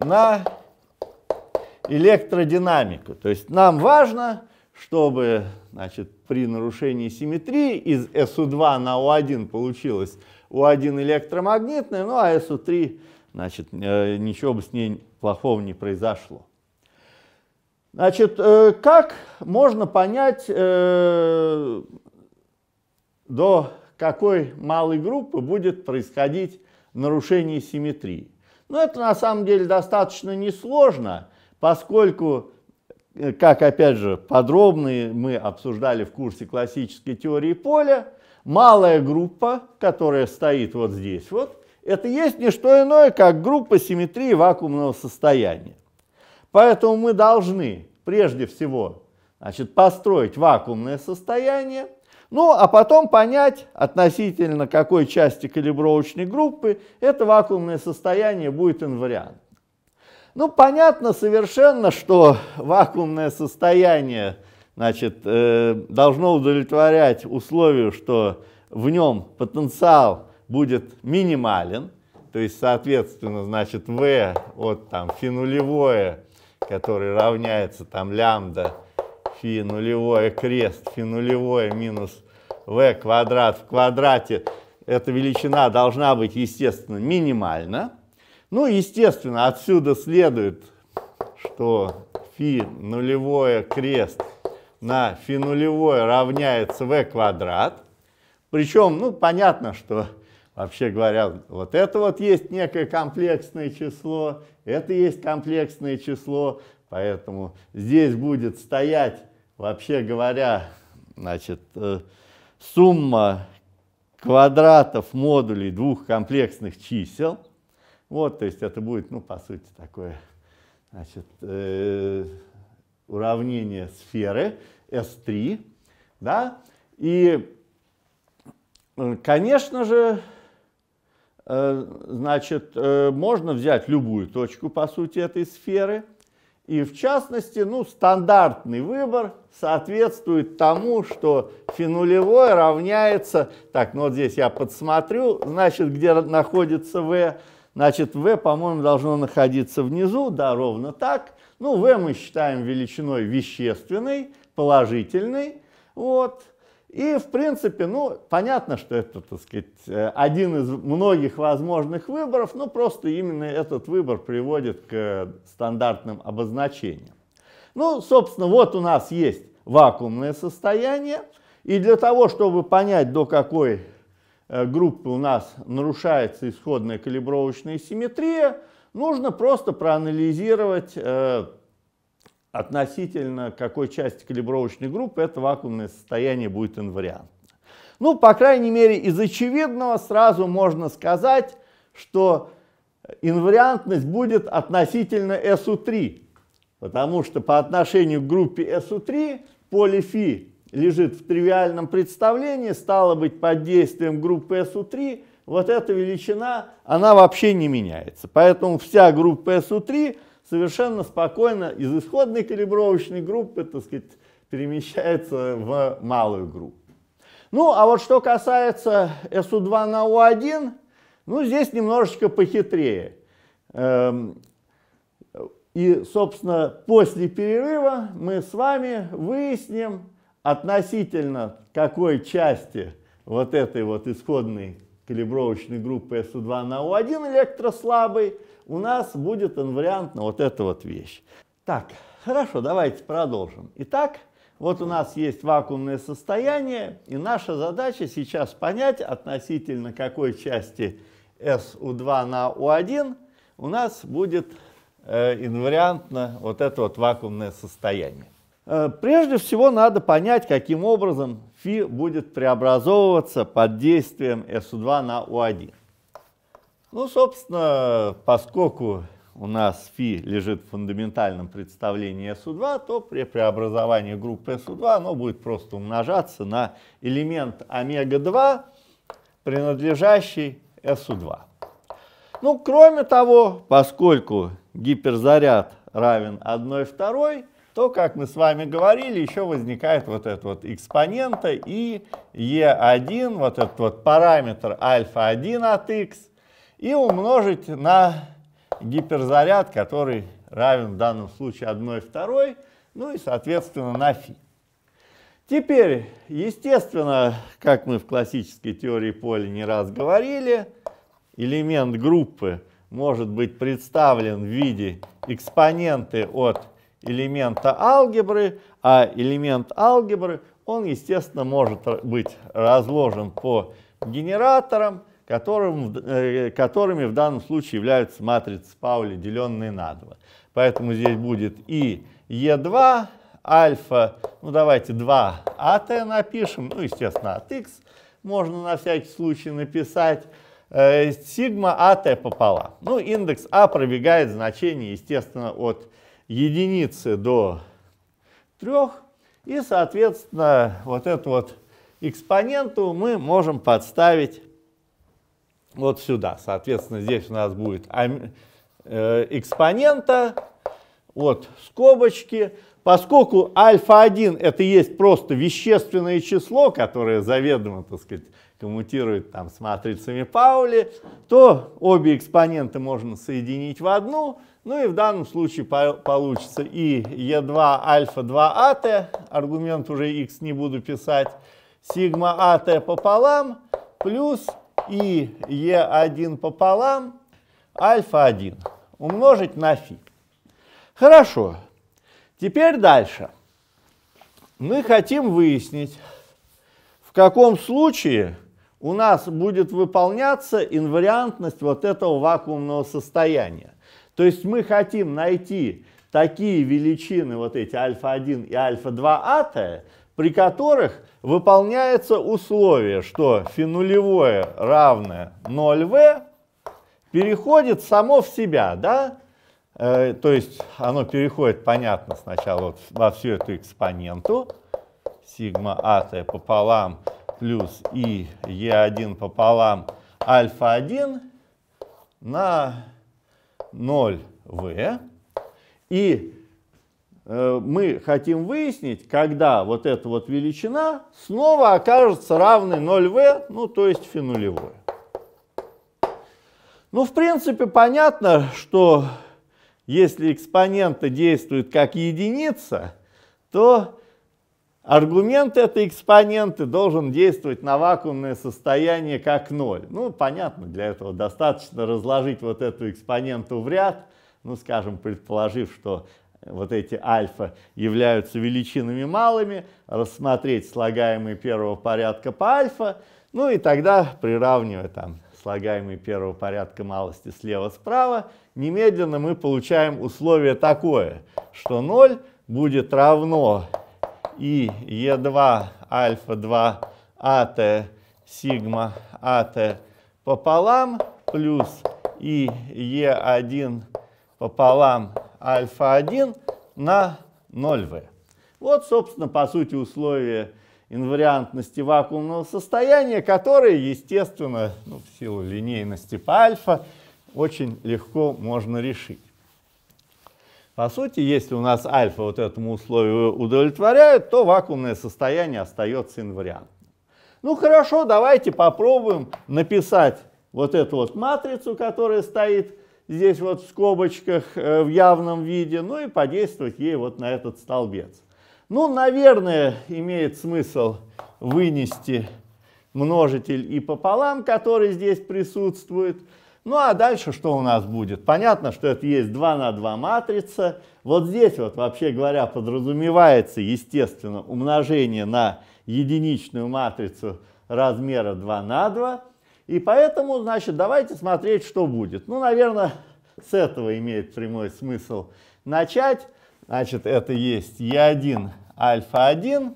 [SPEAKER 1] на электродинамику. То есть нам важно, чтобы значит, при нарушении симметрии из СУ2 на У1 получилось у1 электромагнитная, ну а СУ3, значит, э, ничего бы с ней плохого не произошло. Значит, э, как можно понять, э, до какой малой группы будет происходить нарушение симметрии? Но ну, это на самом деле достаточно несложно, поскольку, как опять же подробно мы обсуждали в курсе классической теории поля, малая группа, которая стоит вот здесь, вот, это есть не что иное, как группа симметрии вакуумного состояния. Поэтому мы должны прежде всего значит, построить вакуумное состояние, ну, а потом понять, относительно какой части калибровочной группы это вакуумное состояние будет инвариант. Ну, понятно совершенно, что вакуумное состояние значит, э, должно удовлетворять условию, что в нем потенциал будет минимален, то есть, соответственно, значит, V от там фи нулевое, который равняется там лямбда, фи нулевое крест, фи нулевое минус V квадрат в квадрате, эта величина должна быть, естественно, минимальна. Ну, естественно, отсюда следует, что фи нулевое крест – на фи нулевое равняется v квадрат. Причем, ну, понятно, что, вообще говоря, вот это вот есть некое комплексное число, это есть комплексное число, поэтому здесь будет стоять, вообще говоря, значит, э, сумма квадратов модулей двух комплексных чисел. Вот, то есть это будет, ну, по сути, такое, значит, э, уравнение сферы. S3, да, и, э, конечно же, э, значит, э, можно взять любую точку, по сути, этой сферы, и в частности, ну, стандартный выбор соответствует тому, что фи нулевой равняется, так, ну вот здесь я подсмотрю, значит, где находится v, значит, v, по-моему, должно находиться внизу, да, ровно так. Ну, v мы считаем величиной вещественной, положительный. Вот. И, в принципе, ну, понятно, что это, так сказать, э, один из многих возможных выборов, но просто именно этот выбор приводит к стандартным обозначениям. Ну, собственно, вот у нас есть вакуумное состояние, и для того, чтобы понять, до какой э, группы у нас нарушается исходная калибровочная симметрия, нужно просто проанализировать э, относительно какой части калибровочной группы это вакуумное состояние будет инвариантно. Ну, по крайней мере, из очевидного сразу можно сказать, что инвариантность будет относительно SU3, потому что по отношению к группе SU3 поле φ лежит в тривиальном представлении, стало быть, под действием группы SU3 вот эта величина, она вообще не меняется. Поэтому вся группа SU3 совершенно спокойно из исходной калибровочной группы, так сказать, перемещается в малую группу. Ну, а вот что касается SU2 на U1, ну, здесь немножечко похитрее. Эм, и, собственно, после перерыва мы с вами выясним относительно какой части вот этой вот исходной калибровочной группы SU2 на U1 электрослабой у нас будет инвариантно вот эта вот вещь. Так, хорошо, давайте продолжим. Итак, вот у нас есть вакуумное состояние, и наша задача сейчас понять, относительно какой части SU2 на U1 у нас будет э, инвариантно вот это вот вакуумное состояние. Э, прежде всего надо понять, каким образом Фи будет преобразовываться под действием SU2 на U1. Ну, собственно, поскольку у нас фи лежит в фундаментальном представлении SU2, то при преобразовании группы SU2 оно будет просто умножаться на элемент омега-2, принадлежащий SU2. Ну, кроме того, поскольку гиперзаряд равен 1 второй, то, как мы с вами говорили, еще возникает вот этот вот экспонента и е 1 вот этот вот параметр альфа 1 от x – и умножить на гиперзаряд, который равен в данном случае 1 второй, ну и, соответственно, на φ. Теперь, естественно, как мы в классической теории поля не раз говорили, элемент группы может быть представлен в виде экспоненты от элемента алгебры, а элемент алгебры, он, естественно, может быть разложен по генераторам, которым, э, которыми в данном случае являются матрицы Паули, деленные на 2. Поэтому здесь будет и Е2, альфа, ну давайте 2 АТ напишем, ну естественно от Х можно на всякий случай написать, э, сигма АТ пополам. Ну индекс А пробегает значение, естественно, от единицы до 3, и соответственно вот эту вот экспоненту мы можем подставить вот сюда. Соответственно, здесь у нас будет э, экспонента, вот скобочки. Поскольку альфа-1 это есть просто вещественное число, которое заведомо, так сказать, коммутирует там с матрицами Паули, то обе экспоненты можно соединить в одну, ну и в данном случае получится и Е2 альфа 2 АТ, аргумент уже x не буду писать, сигма АТ пополам, плюс и Е1 пополам альфа-1 умножить на φ. Хорошо. Теперь дальше. Мы хотим выяснить, в каком случае у нас будет выполняться инвариантность вот этого вакуумного состояния. То есть мы хотим найти такие величины, вот эти альфа-1 и альфа-2 атая, при которых выполняется условие, что фенулевое равное 0 в, переходит само в себя, да? Э, то есть оно переходит, понятно, сначала вот во всю эту экспоненту, сигма ат пополам плюс и Е1 пополам альфа-1 на 0В. И Э, мы хотим выяснить, когда вот эта вот величина снова окажется равной 0 в, ну то есть фи нулевое. Ну, в принципе, понятно, что если экспонента действует как единица, то аргумент этой экспоненты должен действовать на вакуумное состояние как ноль. Ну, понятно, для этого достаточно разложить вот эту экспоненту в ряд, ну, скажем, предположив, что вот эти альфа являются величинами малыми, рассмотреть слагаемые первого порядка по альфа, ну и тогда приравнивая там слагаемые первого порядка малости слева-справа, немедленно мы получаем условие такое, что 0 будет равно и e 2 альфа 2 АТ сигма АТ пополам плюс и e 1 пополам альфа-1 на 0v. Вот, собственно, по сути, условия инвариантности вакуумного состояния, которые, естественно, ну, в силу линейности по альфа, очень легко можно решить. По сути, если у нас альфа вот этому условию удовлетворяет, то вакуумное состояние остается инвариантным. Ну хорошо, давайте попробуем написать вот эту вот матрицу, которая стоит здесь вот в скобочках э, в явном виде, ну и подействовать ей вот на этот столбец. Ну, наверное, имеет смысл вынести множитель и пополам, который здесь присутствует. Ну, а дальше что у нас будет? Понятно, что это есть 2 на 2 матрица. Вот здесь вот, вообще говоря, подразумевается, естественно, умножение на единичную матрицу размера 2 на 2. И поэтому, значит, давайте смотреть, что будет. Ну, наверное, с этого имеет прямой смысл начать. Значит, это есть Е1 альфа-1.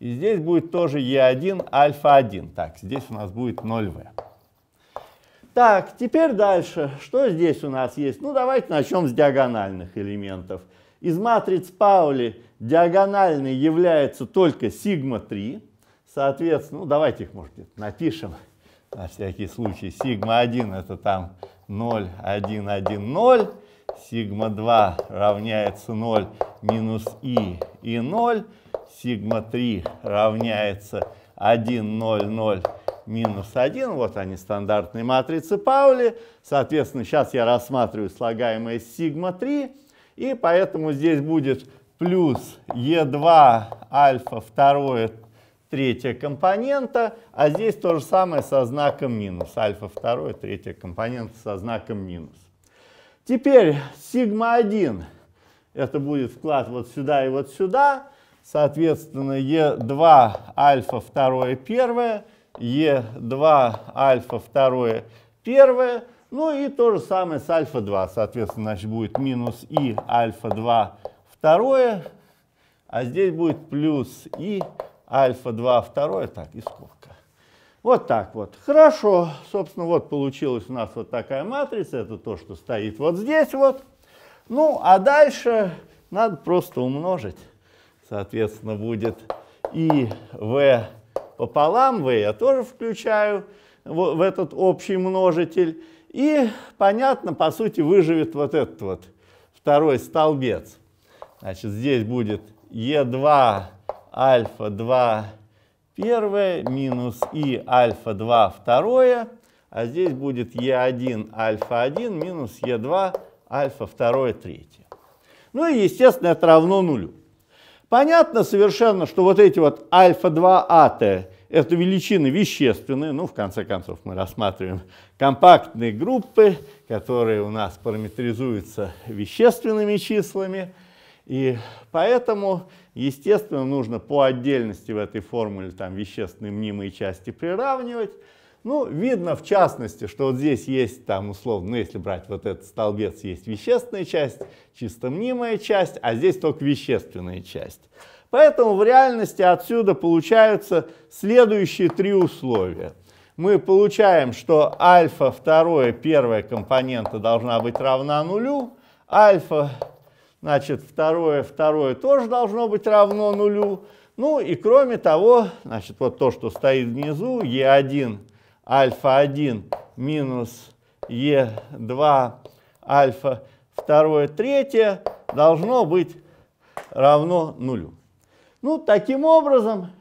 [SPEAKER 1] И здесь будет тоже Е1 альфа-1. Так, здесь у нас будет 0В. Так, теперь дальше. Что здесь у нас есть? Ну, давайте начнем с диагональных элементов. Из матриц Паули диагональной является только сигма 3. Соответственно, ну давайте их, может, напишем на всякий случай. Сигма-1 это там 0, 1, 1, 0. Сигма-2 равняется 0 минус и и 0. Сигма-3 равняется 1, 0, 0 минус 1. Вот они, стандартные матрицы Паули. Соответственно, сейчас я рассматриваю слагаемое сигма-3. И поэтому здесь будет плюс Е2 альфа второе третья компонента, а здесь то же самое со знаком минус. Альфа второй, третья компонента со знаком минус. Теперь сигма 1, это будет вклад вот сюда и вот сюда, соответственно, Е2 альфа второе первое, Е2 альфа второе первое, ну и то же самое с альфа 2, соответственно, значит будет минус И альфа 2 второе, а здесь будет плюс И альфа 2, второе, так, и скобка. Вот так вот. Хорошо, собственно, вот получилась у нас вот такая матрица, это то, что стоит вот здесь вот. Ну, а дальше надо просто умножить. Соответственно, будет и v пополам, v я тоже включаю в этот общий множитель. И, понятно, по сути, выживет вот этот вот второй столбец. Значит, здесь будет e2 альфа 2 первое минус и альфа 2 второе, а здесь будет Е1 альфа 1 минус Е2 альфа 2 третье. Ну и, естественно, это равно нулю. Понятно совершенно, что вот эти вот альфа 2 АТ это величины вещественные, ну, в конце концов, мы рассматриваем компактные группы, которые у нас параметризуются вещественными числами, и поэтому Естественно, нужно по отдельности в этой формуле там вещественные мнимые части приравнивать. Ну, видно в частности, что вот здесь есть там условно, ну если брать вот этот столбец, есть вещественная часть, чисто мнимая часть, а здесь только вещественная часть. Поэтому в реальности отсюда получаются следующие три условия. Мы получаем, что альфа второе, первая компонента должна быть равна нулю, альфа значит, второе, второе тоже должно быть равно нулю. Ну и кроме того, значит, вот то, что стоит внизу, Е1 альфа-1 минус Е2 альфа второе третье должно быть равно нулю. Ну, таким образом,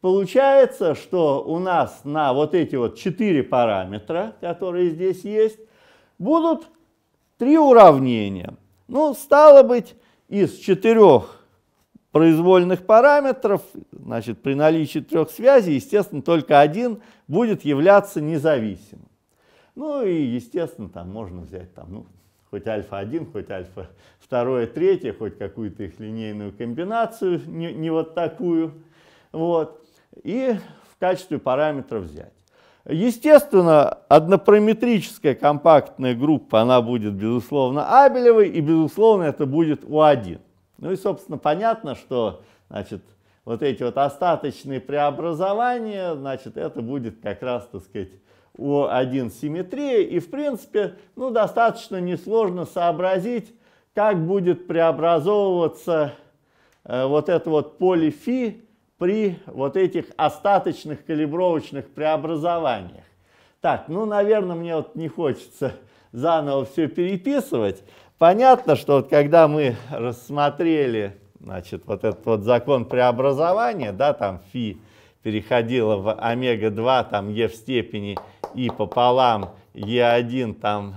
[SPEAKER 1] получается, что у нас на вот эти вот четыре параметра, которые здесь есть, будут три уравнения – ну, стало быть, из четырех произвольных параметров, значит, при наличии трех связей, естественно, только один будет являться независимым. Ну и, естественно, там можно взять там, ну, хоть альфа-1, хоть альфа-2, третье, хоть какую-то их линейную комбинацию, не, не вот такую. Вот. И в качестве параметра взять. Естественно, однопараметрическая компактная группа, она будет, безусловно, Абелевой, и, безусловно, это будет У1. Ну и, собственно, понятно, что, значит, вот эти вот остаточные преобразования, значит, это будет как раз, так сказать, У1 симметрия. И, в принципе, ну, достаточно несложно сообразить, как будет преобразовываться э, вот это вот поле фи при вот этих остаточных калибровочных преобразованиях. Так, ну, наверное, мне вот не хочется заново все переписывать. Понятно, что вот когда мы рассмотрели, значит, вот этот вот закон преобразования, да, там фи переходила в омега-2, там е в степени и пополам, е1 там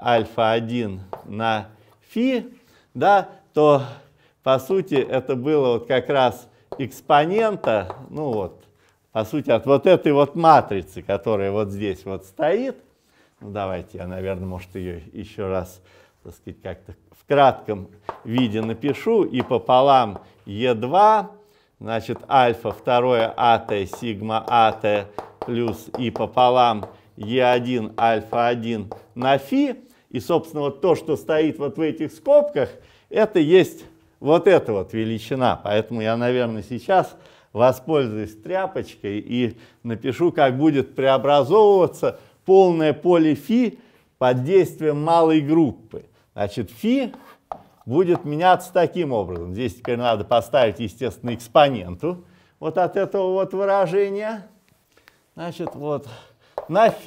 [SPEAKER 1] альфа-1 на фи, да, то по сути это было вот как раз экспонента, ну вот, по сути, от вот этой вот матрицы, которая вот здесь вот стоит. Ну, давайте я, наверное, может, ее еще раз, так сказать, как-то в кратком виде напишу. И пополам Е2, значит, альфа, второе АТ, сигма АТ плюс и пополам Е1, альфа-1 на фи. И, собственно, вот то, что стоит вот в этих скобках, это есть вот это вот величина. Поэтому я, наверное, сейчас воспользуюсь тряпочкой и напишу, как будет преобразовываться полное поле φ под действием малой группы. Значит, φ будет меняться таким образом. Здесь теперь надо поставить, естественно, экспоненту вот от этого вот выражения. Значит, вот на φ.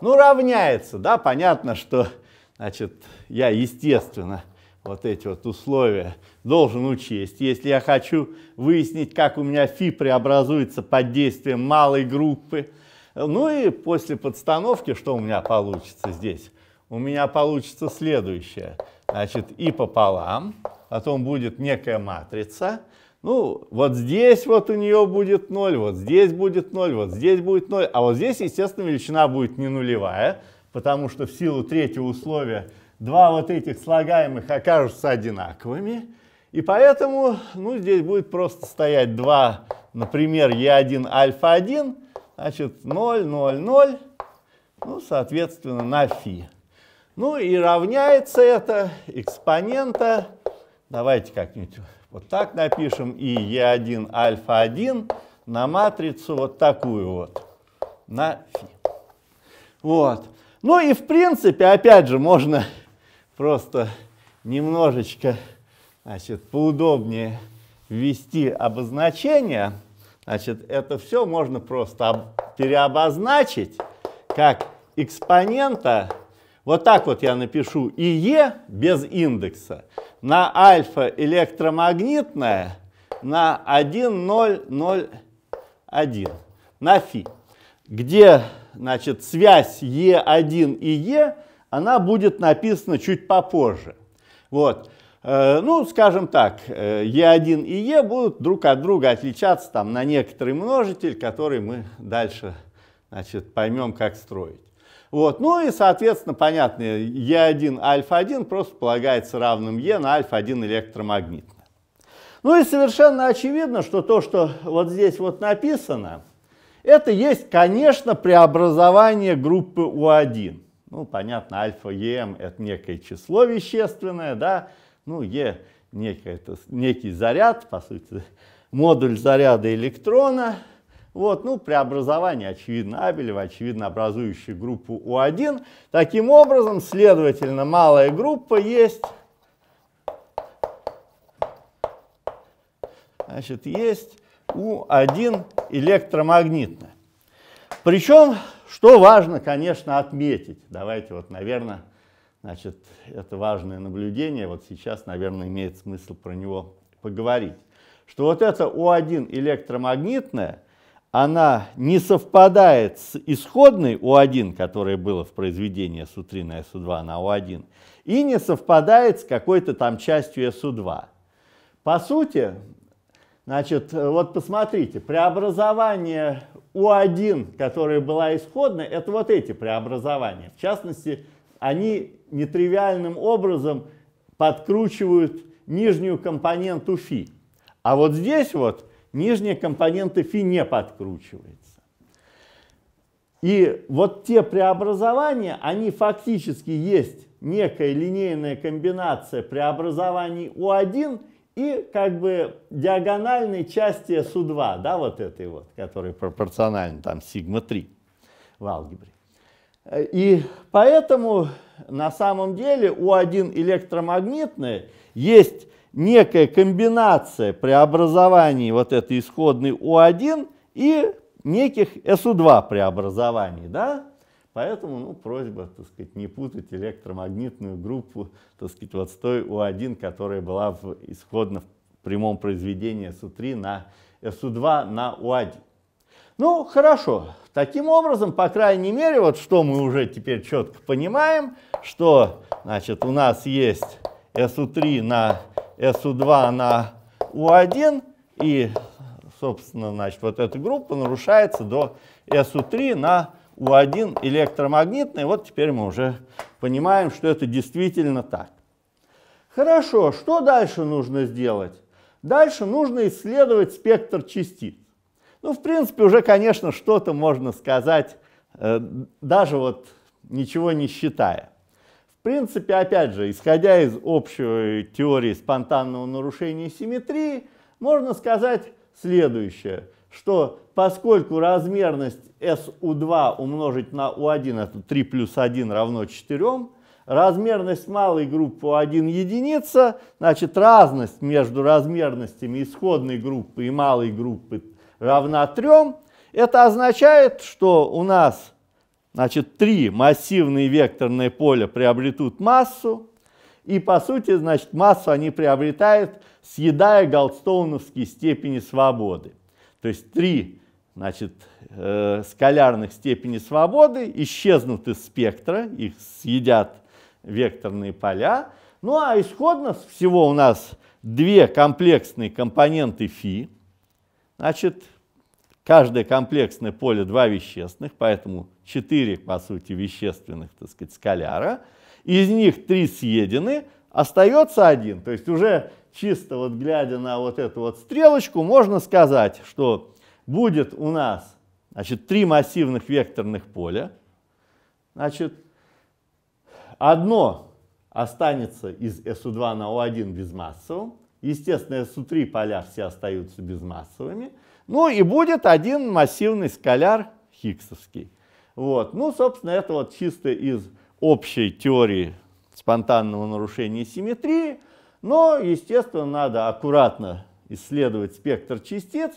[SPEAKER 1] Ну, равняется, да, понятно, что, значит, я, естественно, вот эти вот условия должен учесть. Если я хочу выяснить, как у меня фи преобразуется под действием малой группы, ну и после подстановки, что у меня получится здесь? У меня получится следующее. Значит, и пополам, потом будет некая матрица. Ну, вот здесь вот у нее будет 0, вот здесь будет 0, вот здесь будет 0. А вот здесь, естественно, величина будет не нулевая, потому что в силу третьего условия два вот этих слагаемых окажутся одинаковыми. И поэтому ну, здесь будет просто стоять 2, например, Е1 альфа-1, значит 0, 0, 0, ну, соответственно, на фи. Ну и равняется это экспонента, давайте как-нибудь вот так напишем, и Е1 альфа-1 на матрицу вот такую вот, на фи. Вот. Ну и в принципе, опять же, можно просто немножечко значит, поудобнее ввести обозначение, значит, это все можно просто переобозначить как экспонента. Вот так вот я напишу ИЕ без индекса на альфа электромагнитная на 1,001 на фи, где значит, связь Е1 и Е, она будет написана чуть попозже. Вот. Э, ну, скажем так, э, Е1 и Е будут друг от друга отличаться там на некоторый множитель, который мы дальше значит, поймем, как строить. Вот. Ну и, соответственно, понятно, Е1, альфа-1 просто полагается равным Е на альфа-1 электромагнитно. Ну и совершенно очевидно, что то, что вот здесь вот написано, это есть, конечно, преобразование группы У1. Ну, понятно, альфа-ЕМ – это некое число вещественное, да, ну, Е некий, это, некий заряд, по сути, модуль заряда электрона. Вот, ну, преобразование, очевидно, Абелева, очевидно, образующей группу У1. Таким образом, следовательно, малая группа есть, значит, есть У1 электромагнитная. Причем, что важно, конечно, отметить, давайте вот, наверное, Значит, это важное наблюдение, вот сейчас, наверное, имеет смысл про него поговорить. Что вот эта у 1 электромагнитная, она не совпадает с исходной О1, которая была в произведении СУ3 на СУ2 на у 1 и не совпадает с какой-то там частью СУ2. По сути, значит, вот посмотрите, преобразование У1, которая была исходной, это вот эти преобразования. В частности, они нетривиальным образом подкручивают нижнюю компоненту φ. А вот здесь вот нижняя компонента φ не подкручивается. И вот те преобразования, они фактически есть некая линейная комбинация преобразований U1 и как бы диагональной части SU2, да, вот этой вот, которая пропорциональна там сигма-3 в алгебре. И поэтому на самом деле у один электромагнитная есть некая комбинация преобразований вот этой исходной У1 и неких СУ2 преобразований, да? Поэтому, ну, просьба, так сказать, не путать электромагнитную группу, так сказать, вот с той У1, которая была в, исходно в прямом произведении СУ3 на СУ2 на У1. Ну, хорошо. Таким образом, по крайней мере, вот что мы уже теперь четко понимаем, что, значит, у нас есть SU3 на SU2 на U1, и, собственно, значит, вот эта группа нарушается до SU3 на U1 электромагнитной. Вот теперь мы уже понимаем, что это действительно так. Хорошо, что дальше нужно сделать? Дальше нужно исследовать спектр частиц. Ну, в принципе, уже, конечно, что-то можно сказать, э, даже вот ничего не считая. В принципе, опять же, исходя из общей теории спонтанного нарушения симметрии, можно сказать следующее, что поскольку размерность SU2 умножить на U1, это 3 плюс 1 равно 4, размерность малой группы 1 единица, значит разность между размерностями исходной группы и малой группы равна 3. Это означает, что у нас значит, три массивные векторные поля приобретут массу, и по сути, значит, массу они приобретают, съедая галдстоуновские степени свободы. То есть три значит, э, скалярных степени свободы исчезнут из спектра, их съедят векторные поля. Ну а исходно всего у нас две комплексные компоненты φ, Значит, каждое комплексное поле два вещественных, поэтому четыре, по сути, вещественных, так сказать, скаляра. Из них три съедены, остается один. То есть уже чисто вот глядя на вот эту вот стрелочку, можно сказать, что будет у нас, значит, три массивных векторных поля. Значит, одно останется из SU2 на O1 безмассовым, Естественно, с 3 поля все остаются безмассовыми. Ну и будет один массивный скаляр хиггсовский. Вот. Ну, собственно, это вот чисто из общей теории спонтанного нарушения симметрии. Но, естественно, надо аккуратно исследовать спектр частиц.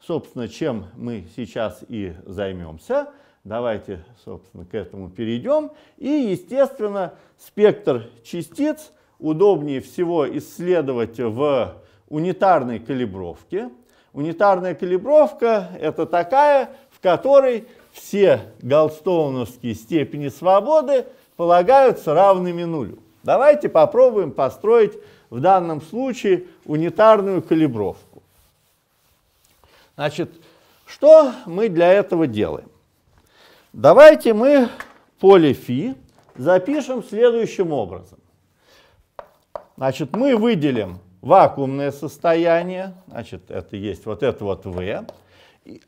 [SPEAKER 1] Собственно, чем мы сейчас и займемся. Давайте, собственно, к этому перейдем. И, естественно, спектр частиц – удобнее всего исследовать в унитарной калибровке. Унитарная калибровка – это такая, в которой все галстоуновские степени свободы полагаются равными нулю. Давайте попробуем построить в данном случае унитарную калибровку. Значит, что мы для этого делаем? Давайте мы поле φ запишем следующим образом. Значит, мы выделим вакуумное состояние, значит, это есть вот это вот V,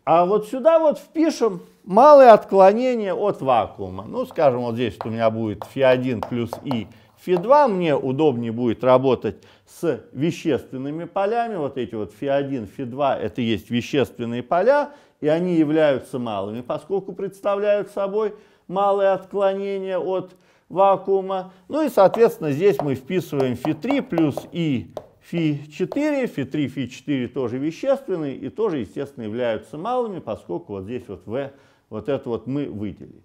[SPEAKER 1] а вот сюда вот впишем малое отклонение от вакуума. Ну, скажем, вот здесь вот у меня будет φ1 плюс и φ2, мне удобнее будет работать с вещественными полями, вот эти вот φ1, φ2, это есть вещественные поля, и они являются малыми, поскольку представляют собой малое отклонение от вакуума вакуума. Ну и, соответственно, здесь мы вписываем Фи3 плюс И Фи4. Фи3, Фи4 тоже вещественные и тоже, естественно, являются малыми, поскольку вот здесь вот В, вот это вот мы выделили.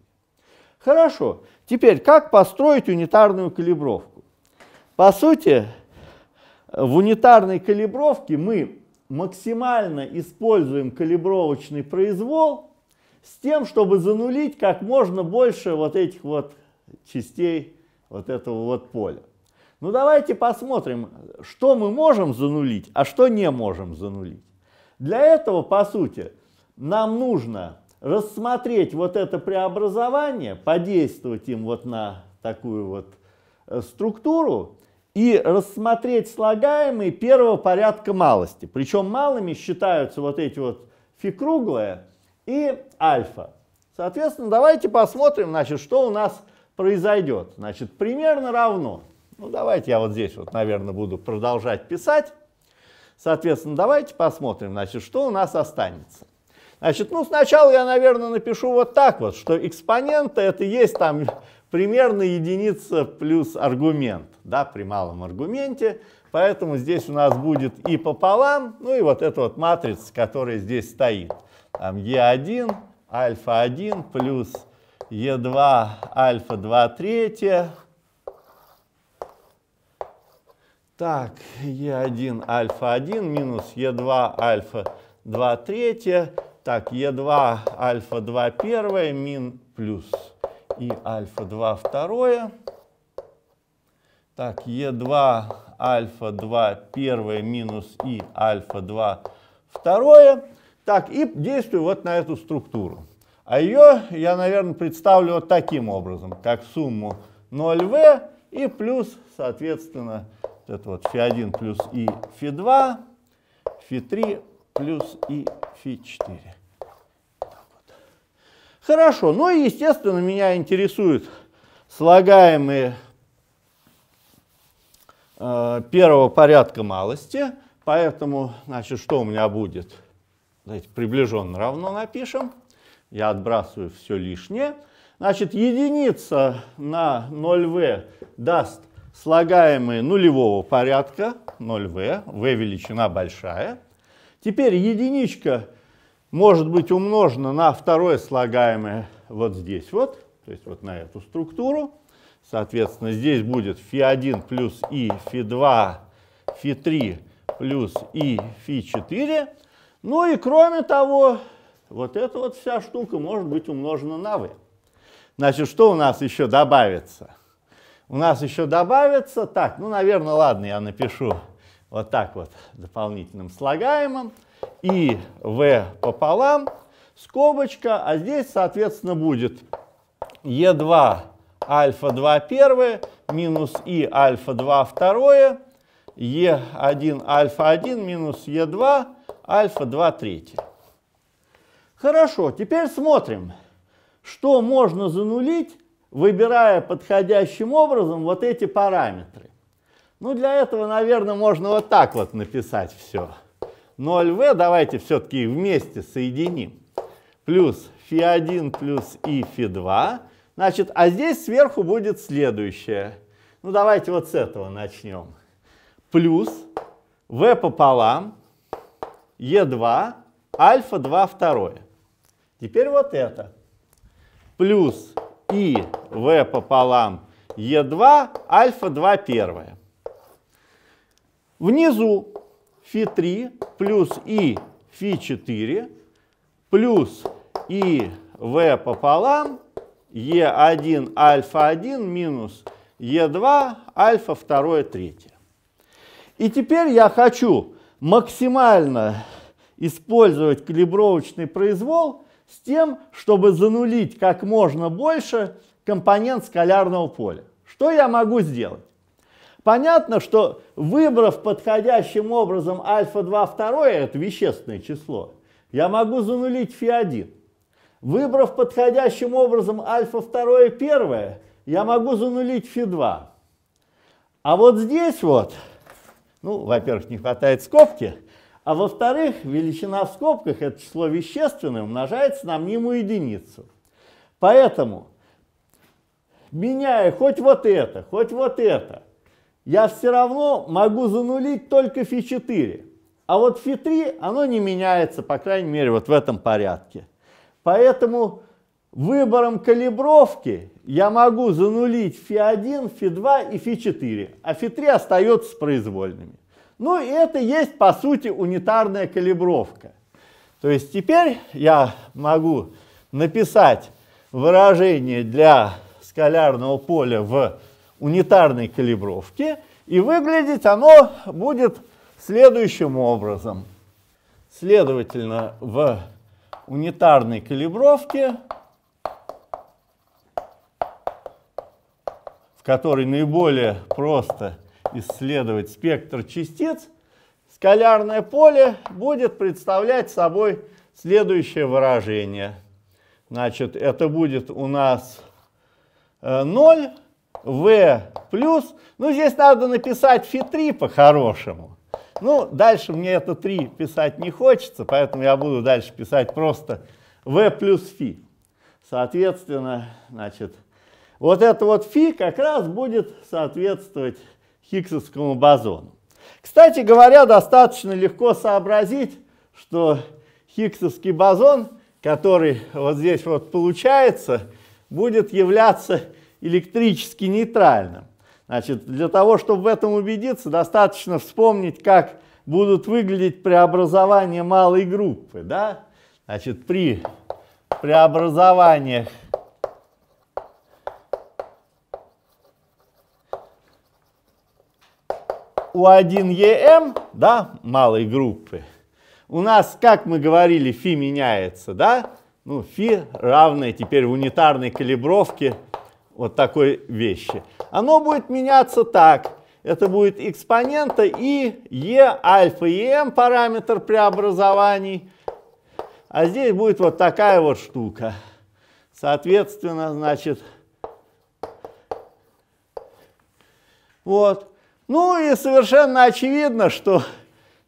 [SPEAKER 1] Хорошо. Теперь, как построить унитарную калибровку? По сути, в унитарной калибровке мы максимально используем калибровочный произвол с тем, чтобы занулить как можно больше вот этих вот частей вот этого вот поля. Ну давайте посмотрим, что мы можем занулить, а что не можем занулить. Для этого, по сути, нам нужно рассмотреть вот это преобразование, подействовать им вот на такую вот э, структуру и рассмотреть слагаемые первого порядка малости. Причем малыми считаются вот эти вот фи круглые и альфа. Соответственно, давайте посмотрим, значит, что у нас произойдет? Значит, примерно равно. Ну, давайте я вот здесь вот, наверное, буду продолжать писать. Соответственно, давайте посмотрим, значит, что у нас останется. Значит, ну, сначала я, наверное, напишу вот так вот, что экспонента это есть там примерно единица плюс аргумент, да, при малом аргументе. Поэтому здесь у нас будет и пополам, ну и вот эта вот матрица, которая здесь стоит. Там Е1, альфа 1 плюс Е2 альфа 2 третья. Так, Е1 альфа 1 минус Е2 альфа 2 третья. Так, Е2 альфа 2 первая мин плюс и альфа 2 второе. Так, Е2 альфа 2 первое минус и альфа 2 второе. Так, и действую вот на эту структуру. А ее я, наверное, представлю вот таким образом, как сумму 0 в и плюс, соответственно, вот это вот φ1 плюс и φ2, φ3 плюс и φ4. Вот. Хорошо, ну и, естественно, меня интересуют слагаемые э, первого порядка малости, поэтому, значит, что у меня будет? Давайте приближенно равно напишем я отбрасываю все лишнее. Значит, единица на 0v даст слагаемые нулевого порядка, 0v, v величина большая. Теперь единичка может быть умножена на второе слагаемое вот здесь вот, то есть вот на эту структуру. Соответственно, здесь будет φ1 плюс и, φ2, φ3 плюс и, φ4. Ну и кроме того, вот эта вот вся штука может быть умножена на v. Значит, что у нас еще добавится? У нас еще добавится, так, ну, наверное, ладно, я напишу вот так вот дополнительным слагаемым, и v пополам, скобочка, а здесь, соответственно, будет e2 альфа 2 первое минус и альфа 2 второе, e1 альфа 1 минус e2 альфа 2 третье. Хорошо, теперь смотрим, что можно занулить, выбирая подходящим образом вот эти параметры. Ну, для этого, наверное, можно вот так вот написать все. 0v давайте все-таки вместе соединим. Плюс φ1 плюс и φ2. Значит, а здесь сверху будет следующее. Ну, давайте вот с этого начнем. Плюс v пополам, e2, альфа 2 второе. Теперь вот это. Плюс и в пополам е 2 альфа 2 первое. Внизу фи 3 плюс и фи 4 плюс и в пополам е 1 альфа 1 минус е 2 альфа 2 третье И теперь я хочу максимально использовать калибровочный произвол с тем, чтобы занулить как можно больше компонент скалярного поля. Что я могу сделать? Понятно, что выбрав подходящим образом альфа-2 второе, это вещественное число, я могу занулить фи1. Выбрав подходящим образом альфа второе первое, я могу занулить фи2. А вот здесь вот, ну, во-первых, не хватает скобки, а во-вторых, величина в скобках, это число вещественное, умножается на мнимую единицу. Поэтому, меняя хоть вот это, хоть вот это, я все равно могу занулить только φ4. А вот φ3, оно не меняется, по крайней мере, вот в этом порядке. Поэтому выбором калибровки я могу занулить φ1, φ2 и φ4, а φ3 остается произвольными. Ну и это есть по сути унитарная калибровка. То есть теперь я могу написать выражение для скалярного поля в унитарной калибровке, и выглядеть оно будет следующим образом. Следовательно, в унитарной калибровке, в которой наиболее просто исследовать спектр частиц, скалярное поле будет представлять собой следующее выражение. Значит, это будет у нас 0, э, V плюс. Ну, здесь надо написать φ3 по-хорошему. Ну, дальше мне это 3 писать не хочется, поэтому я буду дальше писать просто V плюс φ. Соответственно, значит, вот это вот φ как раз будет соответствовать Хиггсовскому бозону. Кстати говоря, достаточно легко сообразить, что Хиггсовский бозон, который вот здесь вот получается, будет являться электрически нейтральным. Значит, для того, чтобы в этом убедиться, достаточно вспомнить, как будут выглядеть преобразования малой группы. Да? Значит, при преобразованиях У1ЕМ, да, малой группы, у нас, как мы говорили, φ меняется, да? Ну, фи равное теперь в унитарной калибровке вот такой вещи. Оно будет меняться так. Это будет экспонента и Е, альфа и М параметр преобразований. А здесь будет вот такая вот штука. Соответственно, значит, вот. Ну и совершенно очевидно, что,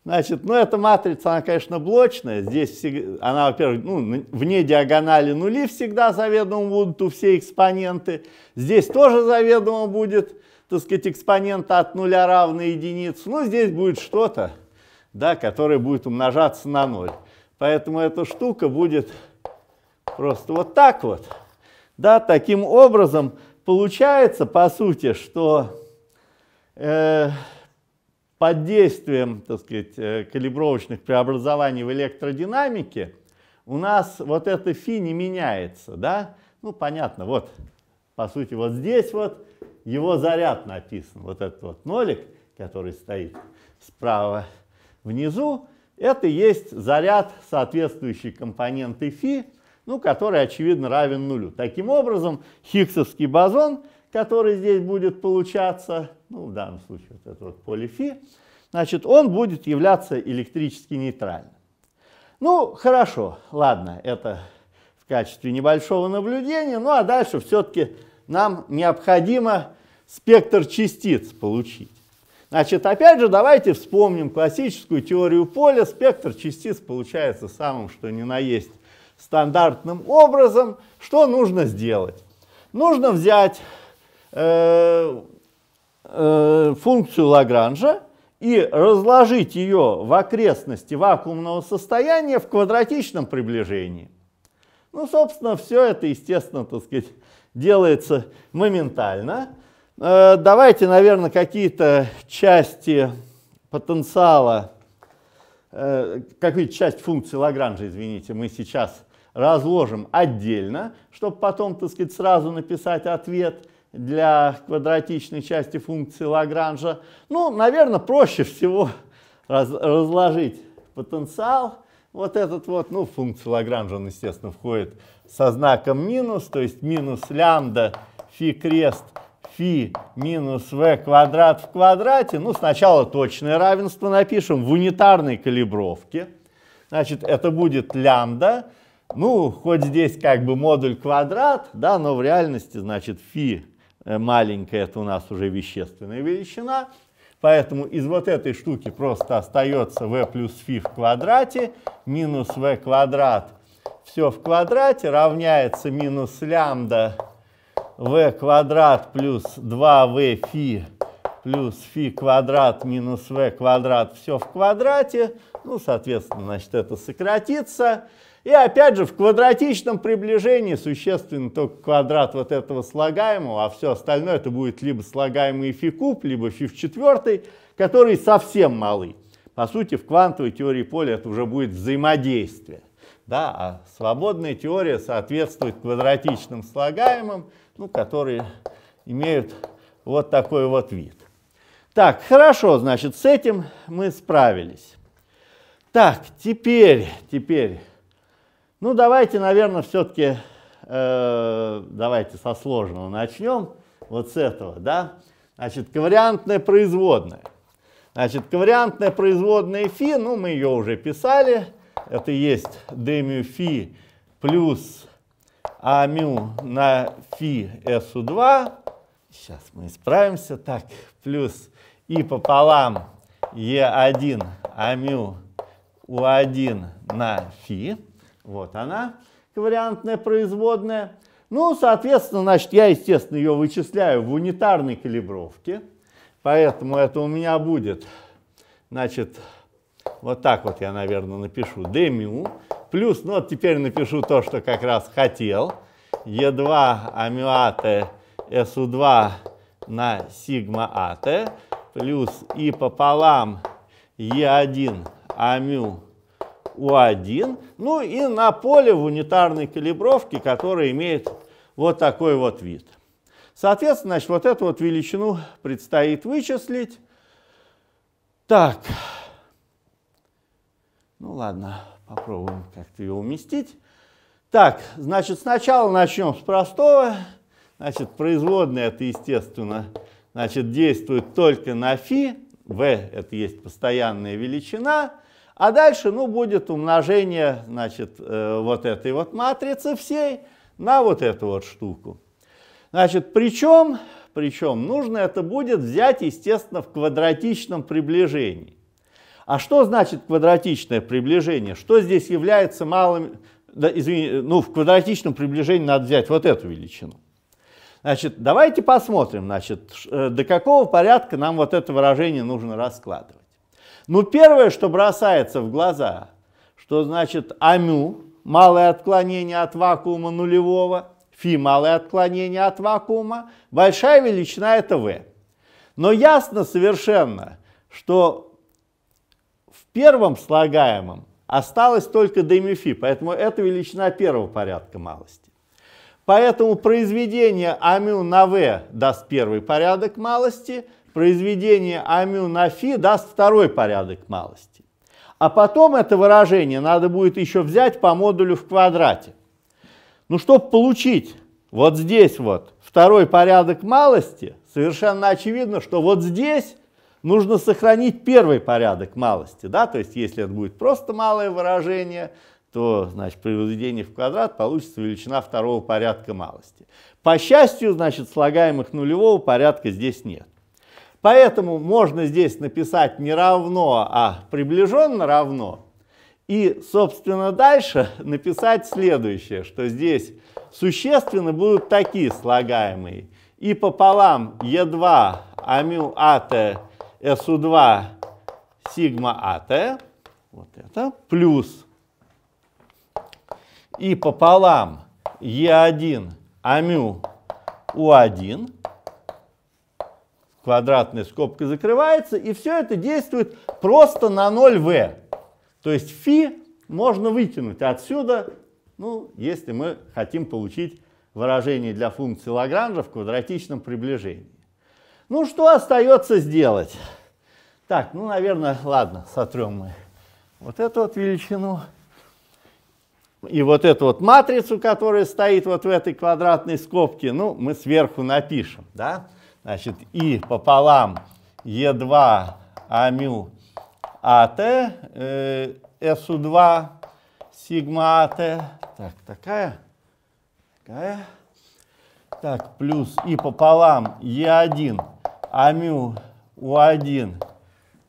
[SPEAKER 1] значит, ну эта матрица, она, конечно, блочная. Здесь она, во-первых, ну, вне диагонали нули всегда заведомо будут у все экспоненты. Здесь тоже заведомо будет, так сказать, экспонента от нуля равный единице. Ну, здесь будет что-то, да, которое будет умножаться на ноль. Поэтому эта штука будет просто вот так вот. Да, таким образом получается, по сути, что э, под действием, так сказать, э, калибровочных преобразований в электродинамике у нас вот это φ не меняется, да? Ну, понятно, вот, по сути, вот здесь вот его заряд написан, вот этот вот нолик, который стоит справа внизу, это есть заряд соответствующей компоненты φ, ну, который, очевидно, равен нулю. Таким образом, хиггсовский бозон — который здесь будет получаться, ну, в данном случае вот это вот поле φ, значит, он будет являться электрически нейтральным. Ну, хорошо, ладно, это в качестве небольшого наблюдения, ну а дальше все-таки нам необходимо спектр частиц получить. Значит, опять же, давайте вспомним классическую теорию поля. Спектр частиц получается самым, что ни на есть, стандартным образом. Что нужно сделать? Нужно взять Э, э, функцию Лагранжа и разложить ее в окрестности вакуумного состояния в квадратичном приближении. Ну, собственно, все это, естественно, так сказать, делается моментально. Э, давайте, наверное, какие-то части потенциала, какую-то часть функции Лагранжа, извините, мы сейчас разложим отдельно, чтобы потом, так сказать, сразу написать ответ – для квадратичной части функции Лагранжа. Ну, наверное, проще всего раз, разложить потенциал. Вот этот вот, ну, функция Лагранжа, он, естественно, входит со знаком минус, то есть минус лямбда фи крест фи минус v квадрат в квадрате. Ну, сначала точное равенство напишем в унитарной калибровке. Значит, это будет лямбда. Ну, хоть здесь как бы модуль квадрат, да, но в реальности, значит, фи Э, маленькая, это у нас уже вещественная величина. Поэтому из вот этой штуки просто остается v плюс φ в квадрате минус v квадрат. Все в квадрате равняется минус лямбда v квадрат плюс 2v φ плюс φ квадрат минус v квадрат. Все в квадрате. Ну, соответственно, значит, это сократится. И опять же, в квадратичном приближении существенно только квадрат вот этого слагаемого, а все остальное это будет либо слагаемый фи куб, либо фи в четвертой, который совсем малый. По сути, в квантовой теории поля это уже будет взаимодействие. Да? А свободная теория соответствует квадратичным слагаемым, ну, которые имеют вот такой вот вид. Так, хорошо, значит, с этим мы справились. Так, теперь, теперь ну, давайте, наверное, все-таки, э, давайте со сложного начнем, вот с этого, да. Значит, ковариантная производная. Значит, ковариантная производная фи, ну, мы ее уже писали, это есть d мю фи плюс а мю на фи su2, сейчас мы исправимся, так, плюс и пополам е 1 а мю у1 на фи, вот она, ковариантная производная. Ну, соответственно, значит, я, естественно, ее вычисляю в унитарной калибровке. Поэтому это у меня будет, значит, вот так вот я, наверное, напишу d mu Плюс, ну, вот теперь напишу то, что как раз хотел. Е2 амиате СУ2 на сигма АТ плюс и пополам Е1 амю U1, ну и на поле в унитарной калибровке, которое имеет вот такой вот вид. Соответственно, значит, вот эту вот величину предстоит вычислить. Так, ну ладно, попробуем как-то ее уместить. Так, значит, сначала начнем с простого. Значит, производная это, естественно, значит, действует только на φ. v это есть постоянная величина. А дальше, ну, будет умножение, значит, э, вот этой вот матрицы всей на вот эту вот штуку. Значит, причем, причем нужно это будет взять, естественно, в квадратичном приближении. А что значит квадратичное приближение? Что здесь является малым, да, извини, ну, в квадратичном приближении надо взять вот эту величину. Значит, давайте посмотрим, значит, э, до какого порядка нам вот это выражение нужно раскладывать. Но ну, первое, что бросается в глаза, что значит амю, малое отклонение от вакуума нулевого, фи малое отклонение от вакуума, большая величина это v. Но ясно совершенно, что в первом слагаемом осталось только демифи, поэтому это величина первого порядка малости. Поэтому произведение амю на v даст первый порядок малости – произведение амю на фи даст второй порядок малости. А потом это выражение надо будет еще взять по модулю в квадрате. Ну, чтобы получить вот здесь вот второй порядок малости, совершенно очевидно, что вот здесь нужно сохранить первый порядок малости. Да? То есть, если это будет просто малое выражение, то, значит, при возведении в квадрат получится величина второго порядка малости. По счастью, значит, слагаемых нулевого порядка здесь нет. Поэтому можно здесь написать не равно, а приближенно равно. И, собственно, дальше написать следующее, что здесь существенно будут такие слагаемые. И пополам Е2 амю АТ СУ2 сигма АТ, вот это, плюс и пополам Е1 амю У1 квадратная скобка закрывается, и все это действует просто на 0v. То есть φ можно вытянуть отсюда, ну, если мы хотим получить выражение для функции Лагранжа в квадратичном приближении. Ну, что остается сделать? Так, ну, наверное, ладно, сотрем мы вот эту вот величину и вот эту вот матрицу, которая стоит вот в этой квадратной скобке, ну, мы сверху напишем, да? Значит, и пополам Е2 амю АТ, э, СУ2 сигма АТ, так, такая, такая, так, плюс и пополам Е1 амю У1,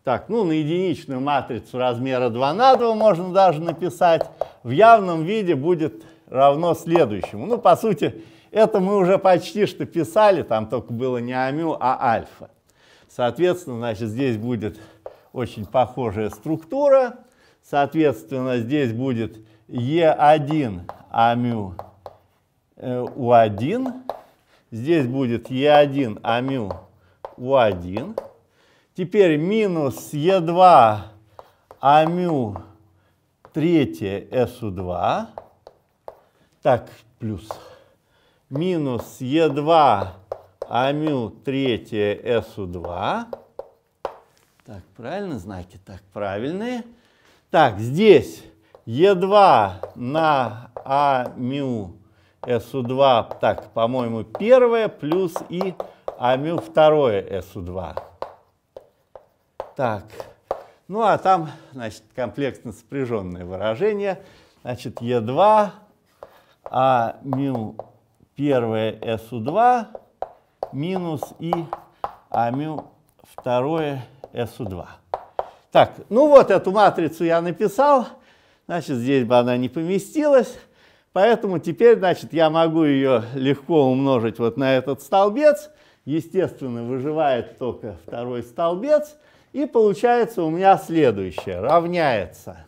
[SPEAKER 1] так, ну на единичную матрицу размера 2 на 2 можно даже написать, в явном виде будет равно следующему. Ну, по сути, это мы уже почти что писали, там только было не амю, а альфа. Соответственно, значит, здесь будет очень похожая структура. Соответственно, здесь будет Е1 амю э, У1. Здесь будет Е1 амю У1. Теперь минус Е2 амю третье СУ2. Так, плюс минус Е2 АМЮ третье СУ2. Так, правильно знаки? Так, правильные. Так, здесь Е2 на АМЮ СУ2, так, по-моему, первое, плюс и АМЮ второе СУ2. Так, ну а там, значит, комплексно спряженное выражение. Значит, Е2 АМЮ первое SU2 минус И амю второе SU2. Так, ну вот эту матрицу я написал, значит, здесь бы она не поместилась, поэтому теперь, значит, я могу ее легко умножить вот на этот столбец, естественно, выживает только второй столбец, и получается у меня следующее, равняется,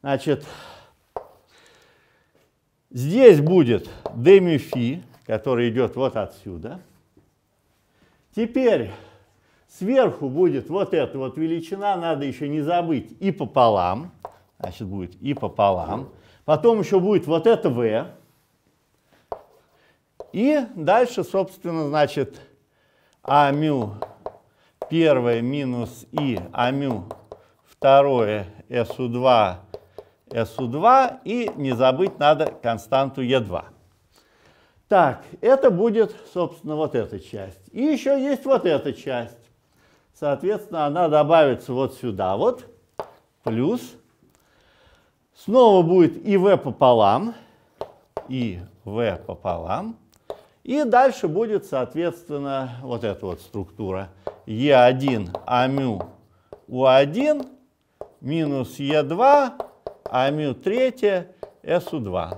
[SPEAKER 1] значит, Здесь будет демифи, который идет вот отсюда. Теперь сверху будет вот эта вот величина, надо еще не забыть, и пополам. Значит, будет и пополам. Потом еще будет вот это v. И дальше, собственно, значит, а мю первое минус и, а мю второе, su2 SU2, и не забыть надо константу Е2. Так, это будет, собственно, вот эта часть. И еще есть вот эта часть. Соответственно, она добавится вот сюда вот, плюс. Снова будет и В пополам, и В пополам. И дальше будет, соответственно, вот эта вот структура. Е1 амю У1 минус Е2 а мю третье SU2.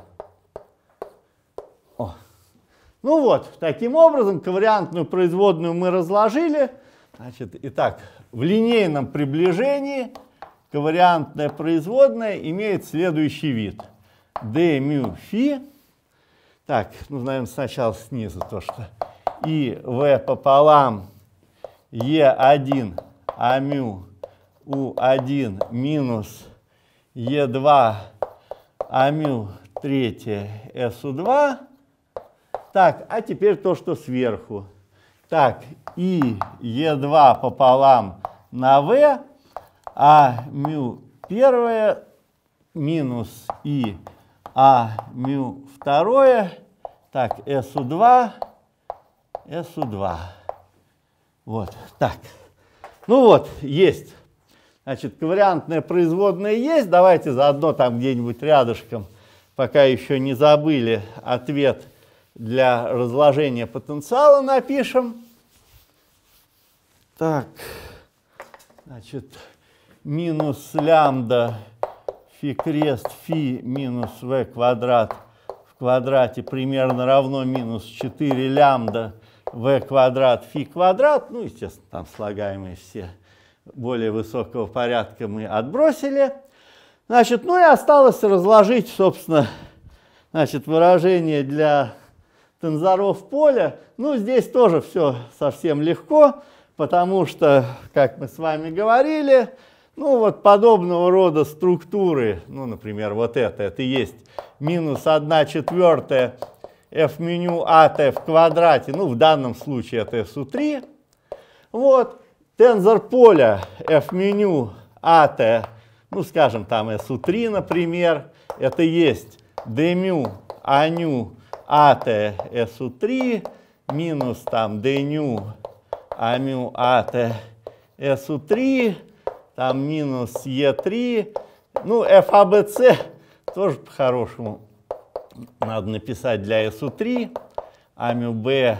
[SPEAKER 1] О. Ну вот, таким образом ковариантную производную мы разложили. Значит, итак, в линейном приближении ковариантная производная имеет следующий вид. d мю фи Так, ну, знаем сначала снизу то, что и в пополам е 1 а мю у1 минус Е2, амю, третье, СУ2. Так, а теперь то, что сверху. Так, и Е2 пополам на В, а мю первое минус и а мю второе. Так, СУ2, СУ2. Вот, так. Ну вот, есть. Значит, ковариантная производная есть. Давайте заодно там где-нибудь рядышком, пока еще не забыли, ответ для разложения потенциала напишем. Так, значит, минус лямбда фи крест фи минус v квадрат в квадрате примерно равно минус 4 лямбда v квадрат фи квадрат. Ну, естественно, там слагаемые все более высокого порядка мы отбросили. Значит, ну и осталось разложить, собственно, значит, выражение для тензоров поля. Ну, здесь тоже все совсем легко, потому что, как мы с вами говорили, ну, вот подобного рода структуры, ну, например, вот это, это есть минус 1 четвертая f меню at а в квадрате, ну, в данном случае это su3, вот, Тензор поля F-меню AT, а ну скажем там SU3, например, это есть dμ ANU AT SU3 минус там dμ AMU AT SU3, там минус E3, ну FABC а тоже по-хорошему надо написать для SU3, AMU B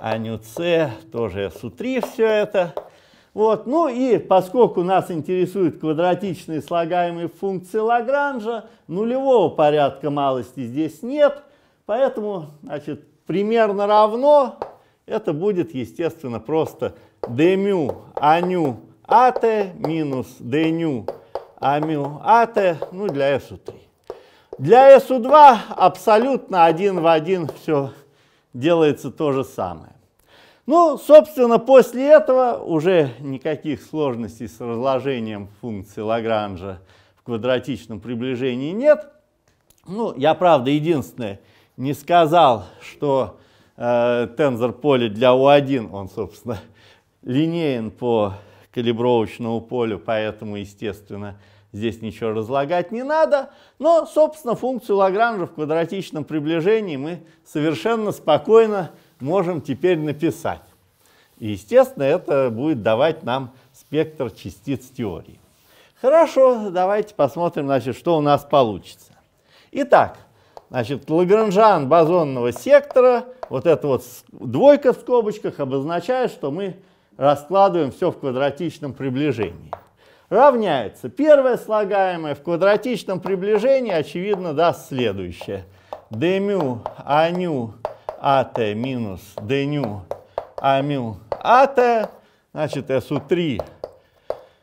[SPEAKER 1] анюце, тоже сутри все это. Вот, ну и поскольку нас интересуют квадратичные слагаемые функции Лагранжа, нулевого порядка малости здесь нет, поэтому, значит, примерно равно, это будет, естественно, просто dμ аню ате минус dμ амю ате, ну, для SU3. Для SU2 абсолютно один в один все делается то же самое. Ну, собственно, после этого уже никаких сложностей с разложением функции Лагранжа в квадратичном приближении нет. Ну, я, правда, единственное, не сказал, что э, тензор поля для У1, он, собственно, линеен по калибровочному полю, поэтому, естественно, Здесь ничего разлагать не надо, но, собственно, функцию Лагранжа в квадратичном приближении мы совершенно спокойно можем теперь написать. И, естественно, это будет давать нам спектр частиц теории. Хорошо, давайте посмотрим, значит, что у нас получится. Итак, значит, Лагранжан бозонного сектора, вот эта вот двойка в скобочках обозначает, что мы раскладываем все в квадратичном приближении равняется первое слагаемое в квадратичном приближении, очевидно, даст следующее. Дмю аню ат минус дню амю ат, значит, СУ3.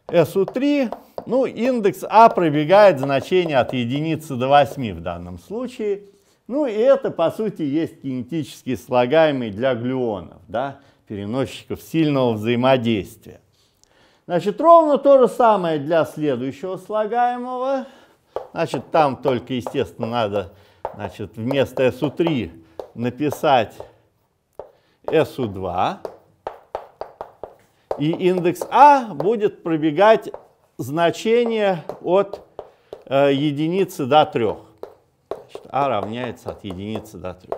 [SPEAKER 1] СУ3, ну, индекс А пробегает значение от единицы до 8 в данном случае. Ну, и это, по сути, есть кинетический слагаемый для глюонов, да, переносчиков сильного взаимодействия. Значит, ровно то же самое для следующего слагаемого. Значит, там только, естественно, надо значит, вместо SU3 написать SU2. И индекс А будет пробегать значение от э, единицы до 3. Значит, А равняется от единицы до 3.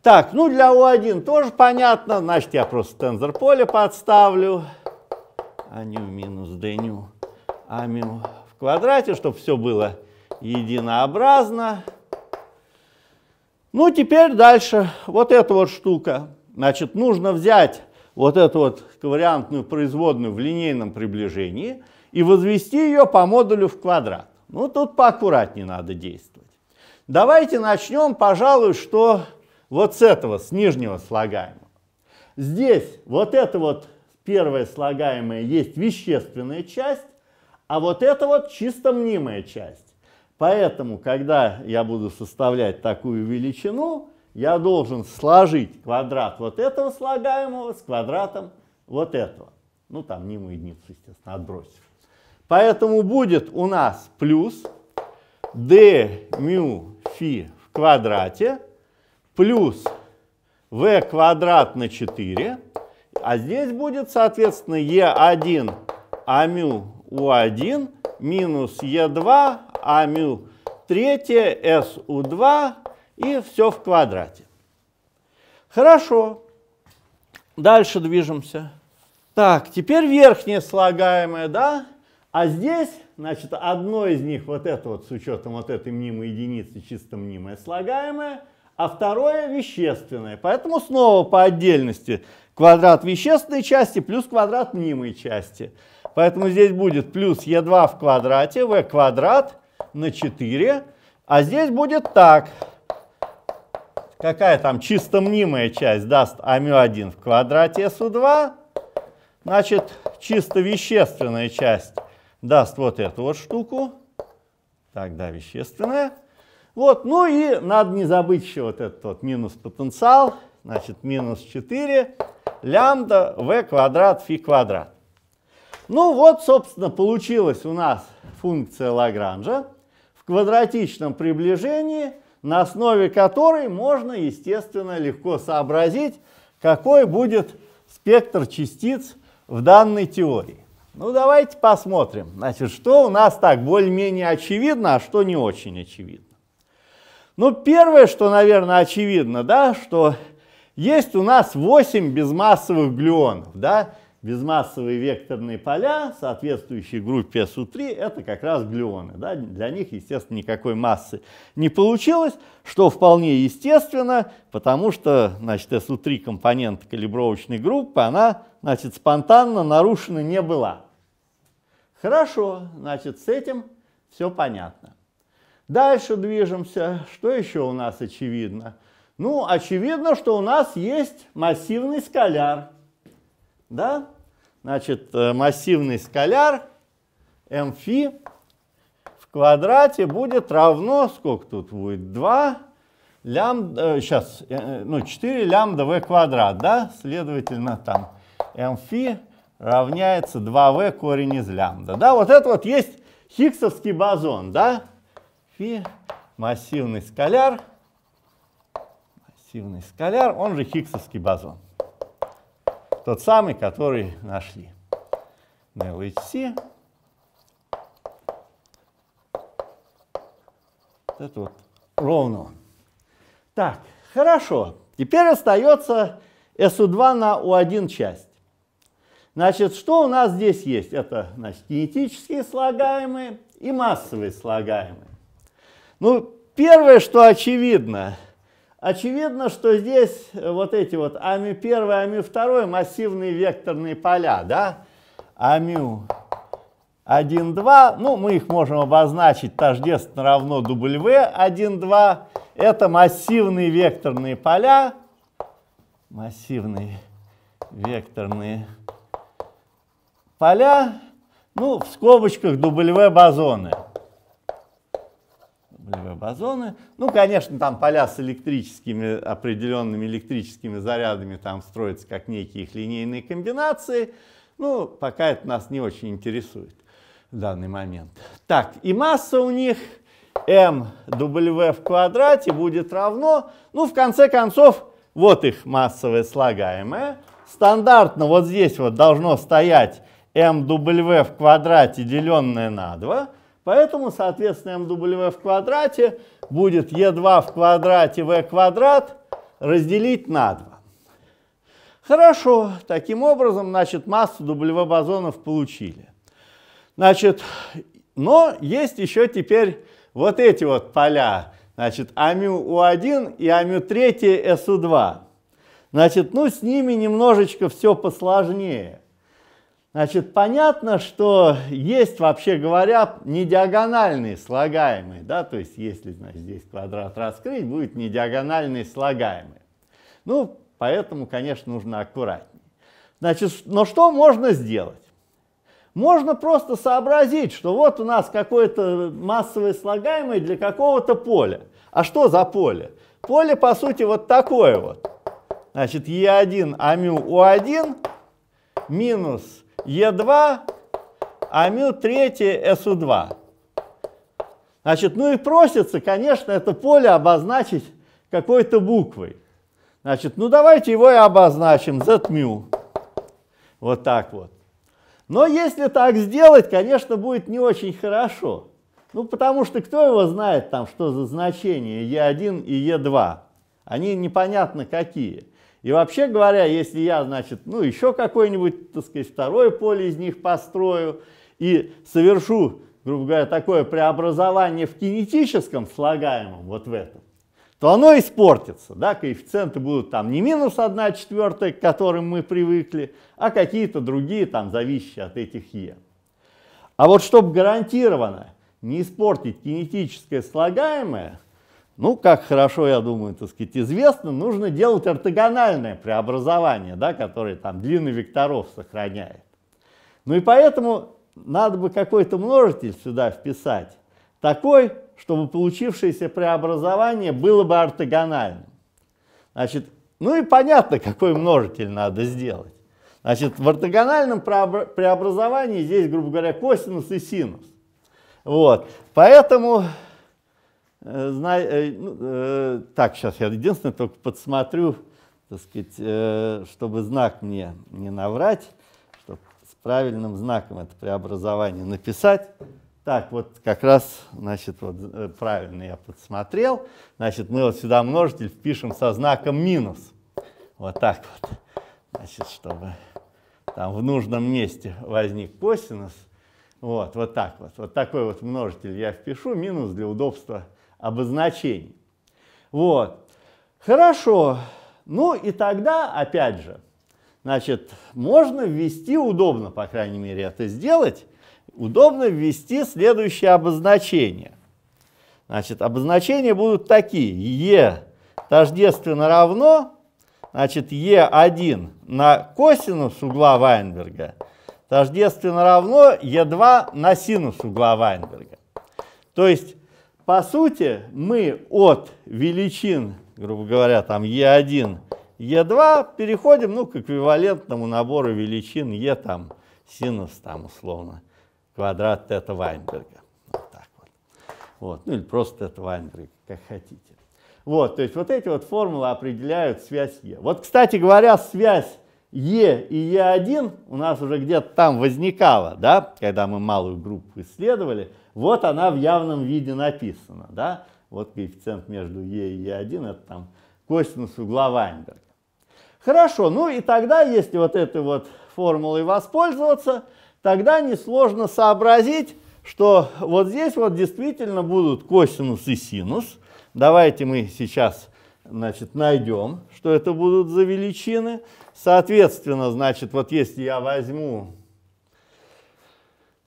[SPEAKER 1] Так, ну для У1 тоже понятно. Значит, я просто тензор поля подставлю аню минус деню амио в квадрате, чтобы все было единообразно. Ну, теперь дальше вот эта вот штука. Значит, нужно взять вот эту вот ковариантную производную в линейном приближении и возвести ее по модулю в квадрат. Ну, тут поаккуратнее надо действовать. Давайте начнем, пожалуй, что вот с этого, с нижнего слагаемого. Здесь вот эта вот первое слагаемое есть вещественная часть, а вот это вот чисто мнимая часть. Поэтому, когда я буду составлять такую величину, я должен сложить квадрат вот этого слагаемого с квадратом вот этого. Ну, там мнимую единицу, естественно, отбросим. Поэтому будет у нас плюс d μ фи в квадрате плюс v квадрат на 4 а здесь будет, соответственно, Е1 амю У1 минус Е2 амю 3 СУ2 и все в квадрате. Хорошо. Дальше движемся. Так, теперь верхнее слагаемое, да? А здесь, значит, одно из них, вот это вот, с учетом вот этой мнимой единицы, чисто мнимое слагаемое, а второе вещественное. Поэтому снова по отдельности квадрат вещественной части плюс квадрат мнимой части. Поэтому здесь будет плюс е 2 в квадрате, v квадрат на 4. А здесь будет так. Какая там чисто мнимая часть даст амю1 в квадрате су2? Значит, чисто вещественная часть даст вот эту вот штуку. Тогда вещественная. Вот, ну и надо не забыть еще вот этот вот минус потенциал. Значит, минус 4 лямбда v квадрат фи квадрат. Ну вот, собственно, получилась у нас функция Лагранжа в квадратичном приближении, на основе которой можно, естественно, легко сообразить, какой будет спектр частиц в данной теории. Ну, давайте посмотрим, значит, что у нас так более-менее очевидно, а что не очень очевидно. Ну, первое, что, наверное, очевидно, да, что есть у нас 8 безмассовых глюонов, да? Безмассовые векторные поля, соответствующие группе СУ3, это как раз глюоны. Да? Для них, естественно, никакой массы не получилось, что вполне естественно, потому что значит, СУ3 компонента калибровочной группы, она значит, спонтанно нарушена не была. Хорошо, значит, с этим все понятно. Дальше движемся. Что еще у нас очевидно? Ну, очевидно, что у нас есть массивный скаляр. Да? Значит, э, массивный скаляр мфи в квадрате будет равно, сколько тут будет, 2 лямбда, сейчас, э, э, ну, 4 лямбда в квадрат, да? Следовательно, там мфи равняется 2v корень из лямбда. Да, вот это вот есть хиггсовский бозон, да? Фи, массивный скаляр активный скаляр, он же Хиггсовский базон, Тот самый, который нашли на LHC. Это вот ровно он. Так, хорошо. Теперь остается SU2 на U1 часть. Значит, что у нас здесь есть? Это значит, кинетические слагаемые и массовые слагаемые. Ну, первое, что очевидно – Очевидно, что здесь э, вот эти вот АМИ-1, АМИ-2 массивные векторные поля, да, АМИ 1, 2, ну, мы их можем обозначить тождественно равно W 1, 2, это массивные векторные поля, массивные векторные поля, ну, в скобочках W бозоны были бозоны. Ну, конечно, там поля с электрическими, определенными электрическими зарядами там строятся как некие их линейные комбинации. Ну, пока это нас не очень интересует в данный момент. Так, и масса у них mw в квадрате будет равно, ну, в конце концов, вот их массовое слагаемое. Стандартно вот здесь вот должно стоять mw в квадрате, деленное на 2. Поэтому, соответственно, mw в квадрате будет e2 в квадрате v квадрат разделить на 2. Хорошо, таким образом, значит, массу W бозонов получили. Значит, но есть еще теперь вот эти вот поля, значит, амю У1 и амю 3 СУ2. Значит, ну с ними немножечко все посложнее. Значит, понятно, что есть, вообще говоря, не диагональные слагаемые, да, то есть если, значит, здесь квадрат раскрыть, будет не диагональные слагаемые. Ну, поэтому, конечно, нужно аккуратнее. Значит, но что можно сделать? Можно просто сообразить, что вот у нас какое-то массовое слагаемое для какого-то поля. А что за поле? Поле, по сути, вот такое вот. Значит, Е1 амю У1 минус Е2, а μ третье СУ 2 Значит, ну и просится, конечно, это поле обозначить какой-то буквой. Значит, ну давайте его и обозначим, z Вот так вот. Но если так сделать, конечно, будет не очень хорошо. Ну, потому что кто его знает там, что за значение Е1 и Е2? Они непонятно какие. И вообще говоря, если я, значит, ну еще какое-нибудь, так сказать, второе поле из них построю и совершу, грубо говоря, такое преобразование в кинетическом слагаемом, вот в этом, то оно испортится, да, коэффициенты будут там не минус 1 четвертая, к которым мы привыкли, а какие-то другие там зависящие от этих е. А вот чтобы гарантированно не испортить кинетическое слагаемое, ну, как хорошо, я думаю, так сказать, известно, нужно делать ортогональное преобразование, да, которое там длины векторов сохраняет. Ну и поэтому надо бы какой-то множитель сюда вписать, такой, чтобы получившееся преобразование было бы ортогональным. Значит, ну и понятно, какой множитель надо сделать. Значит, в ортогональном преобразовании здесь, грубо говоря, косинус и синус. Вот, поэтому Э, знай, э, ну, э, так, сейчас я единственное только подсмотрю, так сказать, чтобы знак мне не наврать, чтобы с правильным знаком это преобразование написать. Так, вот как раз, значит, вот правильно я подсмотрел. Значит, мы вот сюда множитель впишем со знаком минус. Вот так вот. Значит, чтобы там в нужном месте возник косинус. Вот, вот так вот. Вот такой вот множитель я впишу, минус для удобства обозначений. Вот. Хорошо. Ну и тогда, опять же, значит, можно ввести, удобно, по крайней мере, это сделать, удобно ввести следующее обозначение. Значит, обозначения будут такие. Е тождественно равно, значит, Е1 на косинус угла Вайнберга тождественно равно Е2 на синус угла Вайнберга. То есть по сути, мы от величин, грубо говоря, там Е1, Е2 переходим ну, к эквивалентному набору величин Е там, синус там условно, квадрат тета Вайнберга. Вот так вот. вот. Ну или просто тета Вайнберга, как хотите. Вот, то есть вот эти вот формулы определяют связь Е. Вот, кстати говоря, связь Е и Е1 у нас уже где-то там возникало, да, когда мы малую группу исследовали, вот она в явном виде написана, да, вот коэффициент между Е и Е1, это там косинус угла Вайнберга. Хорошо, ну и тогда, если вот этой вот формулой воспользоваться, тогда несложно сообразить, что вот здесь вот действительно будут косинус и синус. Давайте мы сейчас значит, найдем, что это будут за величины. Соответственно, значит, вот если я возьму,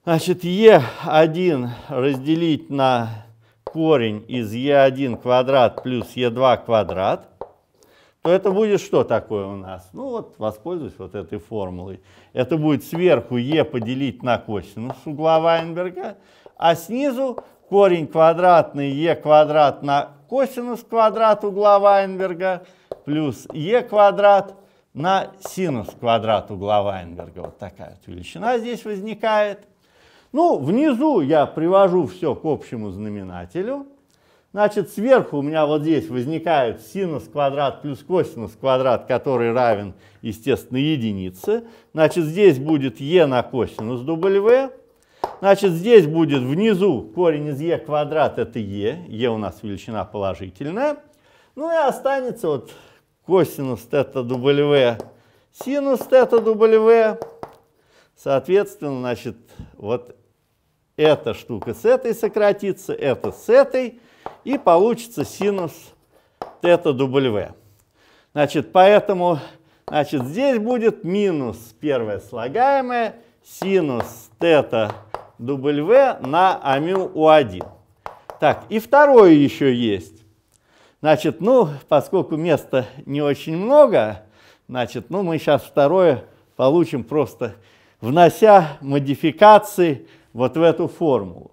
[SPEAKER 1] значит, е 1 разделить на корень из е 1 квадрат плюс е 2 квадрат, то это будет что такое у нас? Ну вот, воспользуюсь вот этой формулой. Это будет сверху е поделить на косинус угла Вайнберга, а снизу корень квадратный е квадрат на косинус квадрат угла Вайнберга плюс Е квадрат на синус квадрат угла Вайнберга. Вот такая вот величина здесь возникает. Ну, внизу я привожу все к общему знаменателю. Значит, сверху у меня вот здесь возникает синус квадрат плюс косинус квадрат, который равен, естественно, единице. Значит, здесь будет e на косинус W. Значит, здесь будет внизу корень из e квадрат, это e, e у нас величина положительная. Ну и останется вот косинус тета W, синус тета W. Соответственно, значит, вот эта штука с этой сократится, это с этой, и получится синус тета W. Значит, поэтому значит, здесь будет минус первое слагаемое, синус θ W на амю У1. Так, и второе еще есть. Значит, ну, поскольку места не очень много, значит, ну, мы сейчас второе получим просто, внося модификации вот в эту формулу.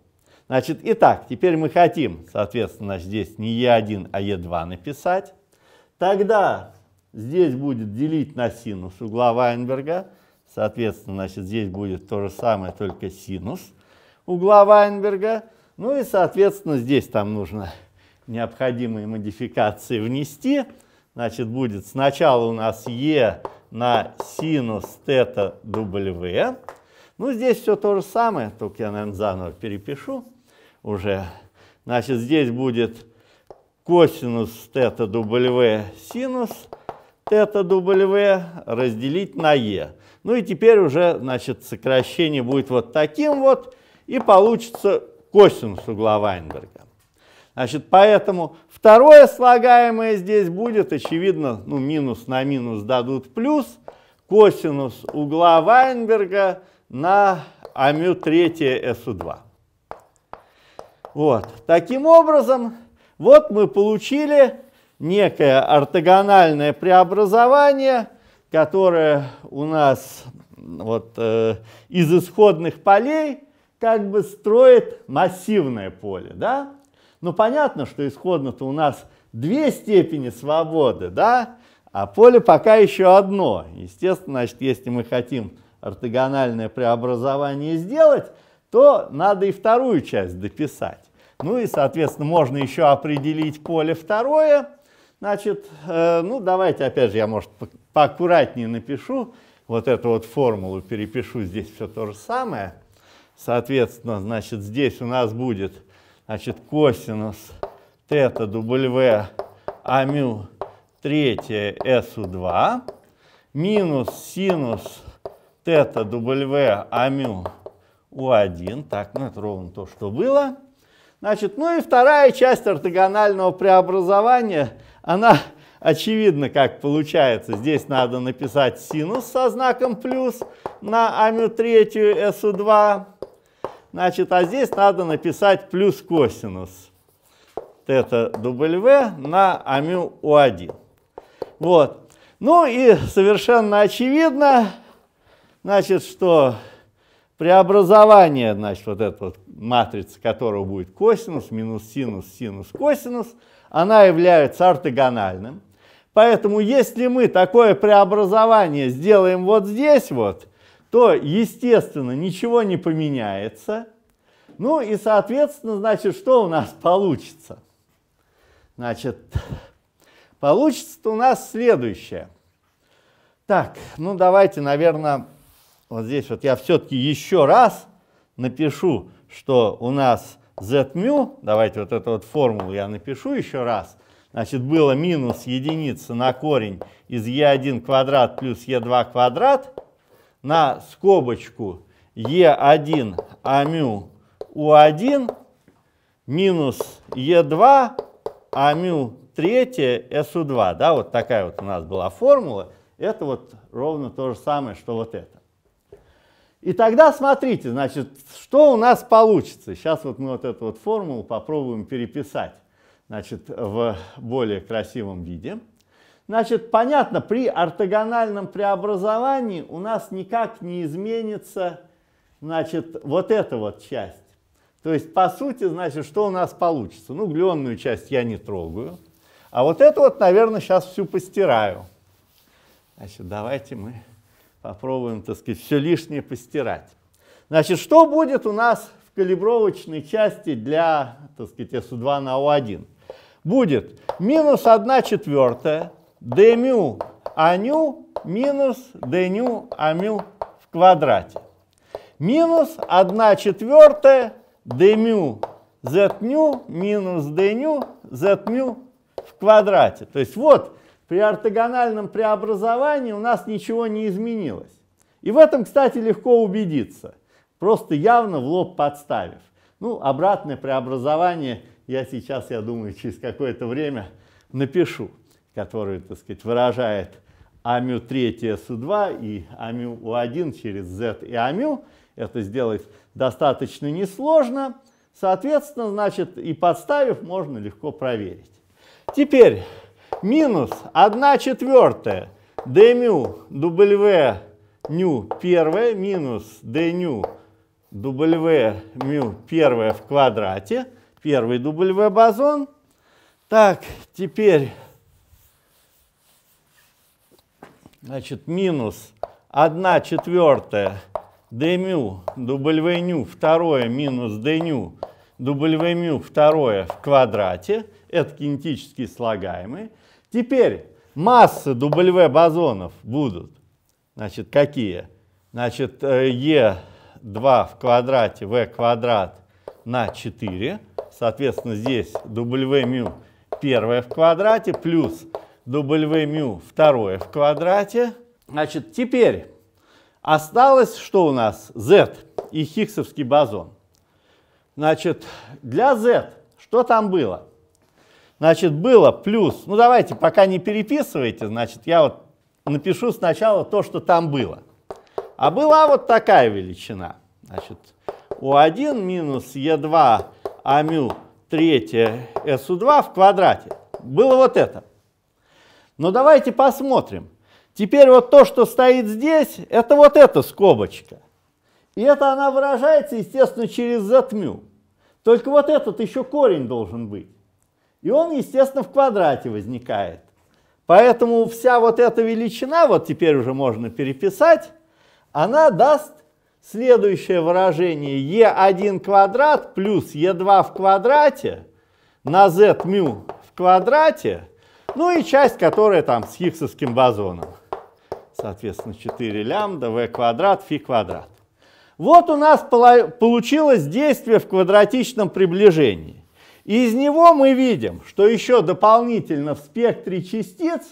[SPEAKER 1] Значит, итак, теперь мы хотим, соответственно, здесь не Е1, а Е2 написать. Тогда здесь будет делить на синус угла Вайнберга – Соответственно, значит, здесь будет то же самое, только синус угла Вайнберга. Ну и, соответственно, здесь там нужно необходимые модификации внести. Значит, будет сначала у нас e на синус θ W. Ну, здесь все то же самое, только я, наверное, заново перепишу уже. Значит, здесь будет косинус θ W синус θ W разделить на e. Ну и теперь уже, значит, сокращение будет вот таким вот, и получится косинус угла Вайнберга. Значит, поэтому второе слагаемое здесь будет, очевидно, ну, минус на минус дадут плюс, косинус угла Вайнберга на амю 3 СУ2. Вот. Таким образом, вот мы получили некое ортогональное преобразование – которая у нас вот, э, из исходных полей как бы строит массивное поле, да? Ну, понятно, что исходно-то у нас две степени свободы, да? А поле пока еще одно. Естественно, значит, если мы хотим ортогональное преобразование сделать, то надо и вторую часть дописать. Ну и, соответственно, можно еще определить поле второе. Значит, э, ну давайте опять же я, может, поаккуратнее напишу вот эту вот формулу, перепишу здесь все то же самое. Соответственно, значит, здесь у нас будет, значит, косинус тета W а мю третье SU2 минус синус тета W а мю у 1 Так, ну это ровно то, что было. Значит, ну и вторая часть ортогонального преобразования, она Очевидно, как получается. Здесь надо написать синус со знаком плюс на амю третью СУ2. Значит, а здесь надо написать плюс косинус тета W на амю У1. Вот. Ну и совершенно очевидно, значит, что преобразование, значит, вот эта вот матрица, которая будет косинус, минус синус, синус, косинус, она является ортогональным. Поэтому если мы такое преобразование сделаем вот здесь вот, то, естественно, ничего не поменяется. Ну и, соответственно, значит, что у нас получится? Значит, получится у нас следующее. Так, ну давайте, наверное, вот здесь вот я все-таки еще раз напишу, что у нас z mu, давайте вот эту вот формулу я напишу еще раз, Значит, было минус единица на корень из e1 квадрат плюс e2 квадрат на скобочку e1 амю у1 минус e2 амю третье su2. Да, вот такая вот у нас была формула. Это вот ровно то же самое, что вот это. И тогда смотрите, значит, что у нас получится. Сейчас вот мы вот эту вот формулу попробуем переписать значит, в более красивом виде. Значит, понятно, при ортогональном преобразовании у нас никак не изменится, значит, вот эта вот часть. То есть, по сути, значит, что у нас получится? Ну, глионную часть я не трогаю. А вот эту вот, наверное, сейчас всю постираю. Значит, давайте мы попробуем, так сказать, все лишнее постирать. Значит, что будет у нас в калибровочной части для, так сказать, SU2 на O1? будет минус 1 четвертая dμ аню минус dμ амю в квадрате. Минус 1 четвертая dμ zμ минус dμ zμ в квадрате. То есть вот при ортогональном преобразовании у нас ничего не изменилось. И в этом, кстати, легко убедиться, просто явно в лоб подставив. Ну, обратное преобразование я сейчас, я думаю, через какое-то время напишу, который, так сказать, выражает амю 3 Су2 и амю У1 через Z и амю. Это сделать достаточно несложно. Соответственно, значит, и подставив, можно легко проверить. Теперь минус 1 четвертая dμ W ню первое минус dμ W мю первое в квадрате – первый W-бозон. Так, теперь, значит, минус 1 четвертая dμ, w второе минус dμ, w второе в квадрате. Это кинетические слагаемые. Теперь массы W бозонов будут. Значит, какие? Значит, э, Е2 в квадрате, В квадрат на 4. Соответственно, здесь W μ первое в квадрате плюс W μ второе в квадрате. Значит, теперь осталось, что у нас Z и Хиггсовский бозон. Значит, для Z что там было? Значит, было плюс, ну давайте, пока не переписывайте, значит, я вот напишу сначала то, что там было. А была вот такая величина. Значит, у 1 минус е 2 а μ третье СУ2 в квадрате. Было вот это. Но давайте посмотрим. Теперь вот то, что стоит здесь, это вот эта скобочка. И это она выражается, естественно, через затмю. Только вот этот еще корень должен быть. И он, естественно, в квадрате возникает. Поэтому вся вот эта величина, вот теперь уже можно переписать, она даст Следующее выражение e1 квадрат плюс e2 в квадрате на z мю в квадрате, ну и часть, которая там с хиггсовским бозоном. Соответственно, 4 лямбда в квадрат фи квадрат. Вот у нас получилось действие в квадратичном приближении. Из него мы видим, что еще дополнительно в спектре частиц,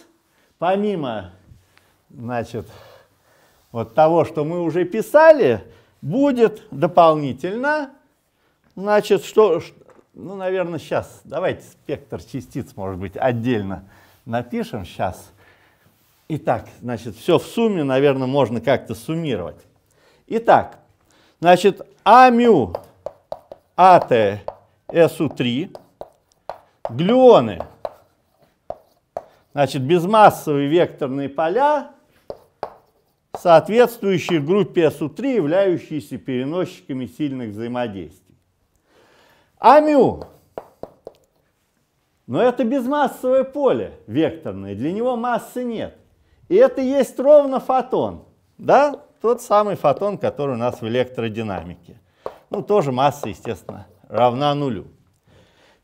[SPEAKER 1] помимо значит, вот того, что мы уже писали, будет дополнительно, значит, что, ну, наверное, сейчас, давайте спектр частиц, может быть, отдельно напишем сейчас. Итак, значит, все в сумме, наверное, можно как-то суммировать. Итак, значит, а-мю амю АТ СУ3, глюоны, значит, безмассовые векторные поля, соответствующих группе СУ3, являющиеся переносчиками сильных взаимодействий. Амю. Но это безмассовое поле векторное, для него массы нет. И это есть ровно фотон, да? Тот самый фотон, который у нас в электродинамике. Ну, тоже масса, естественно, равна нулю.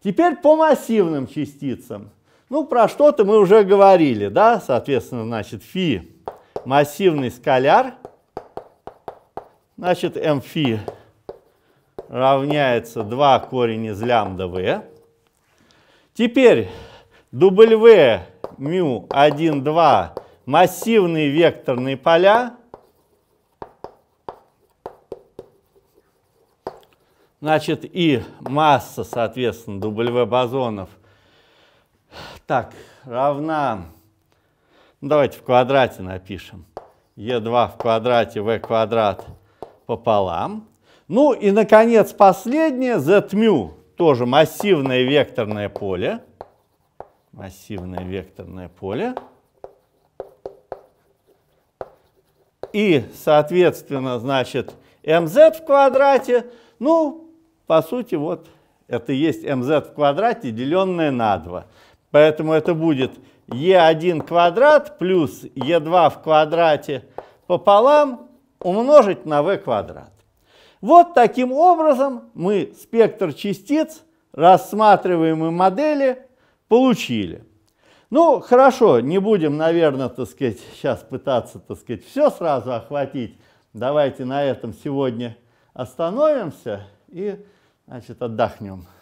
[SPEAKER 1] Теперь по массивным частицам. Ну, про что-то мы уже говорили, да? Соответственно, значит, фи массивный скаляр, значит, mφ равняется 2 корень из лямбда v. Теперь W μ 1, 2 массивные векторные поля. Значит, и масса, соответственно, W бозонов так, равна ну, давайте в квадрате напишем. Е2 в квадрате, В квадрат пополам. Ну и, наконец, последнее, z mu, тоже массивное векторное поле. Массивное векторное поле. И, соответственно, значит, mz в квадрате, ну, по сути, вот это есть mz в квадрате, деленное на 2. Поэтому это будет e1 квадрат плюс e2 в квадрате пополам умножить на v квадрат. Вот таким образом мы спектр частиц, рассматриваемой модели, получили. Ну, хорошо, не будем, наверное, так сказать, сейчас пытаться, так сказать, все сразу охватить. Давайте на этом сегодня остановимся и, значит, отдохнем.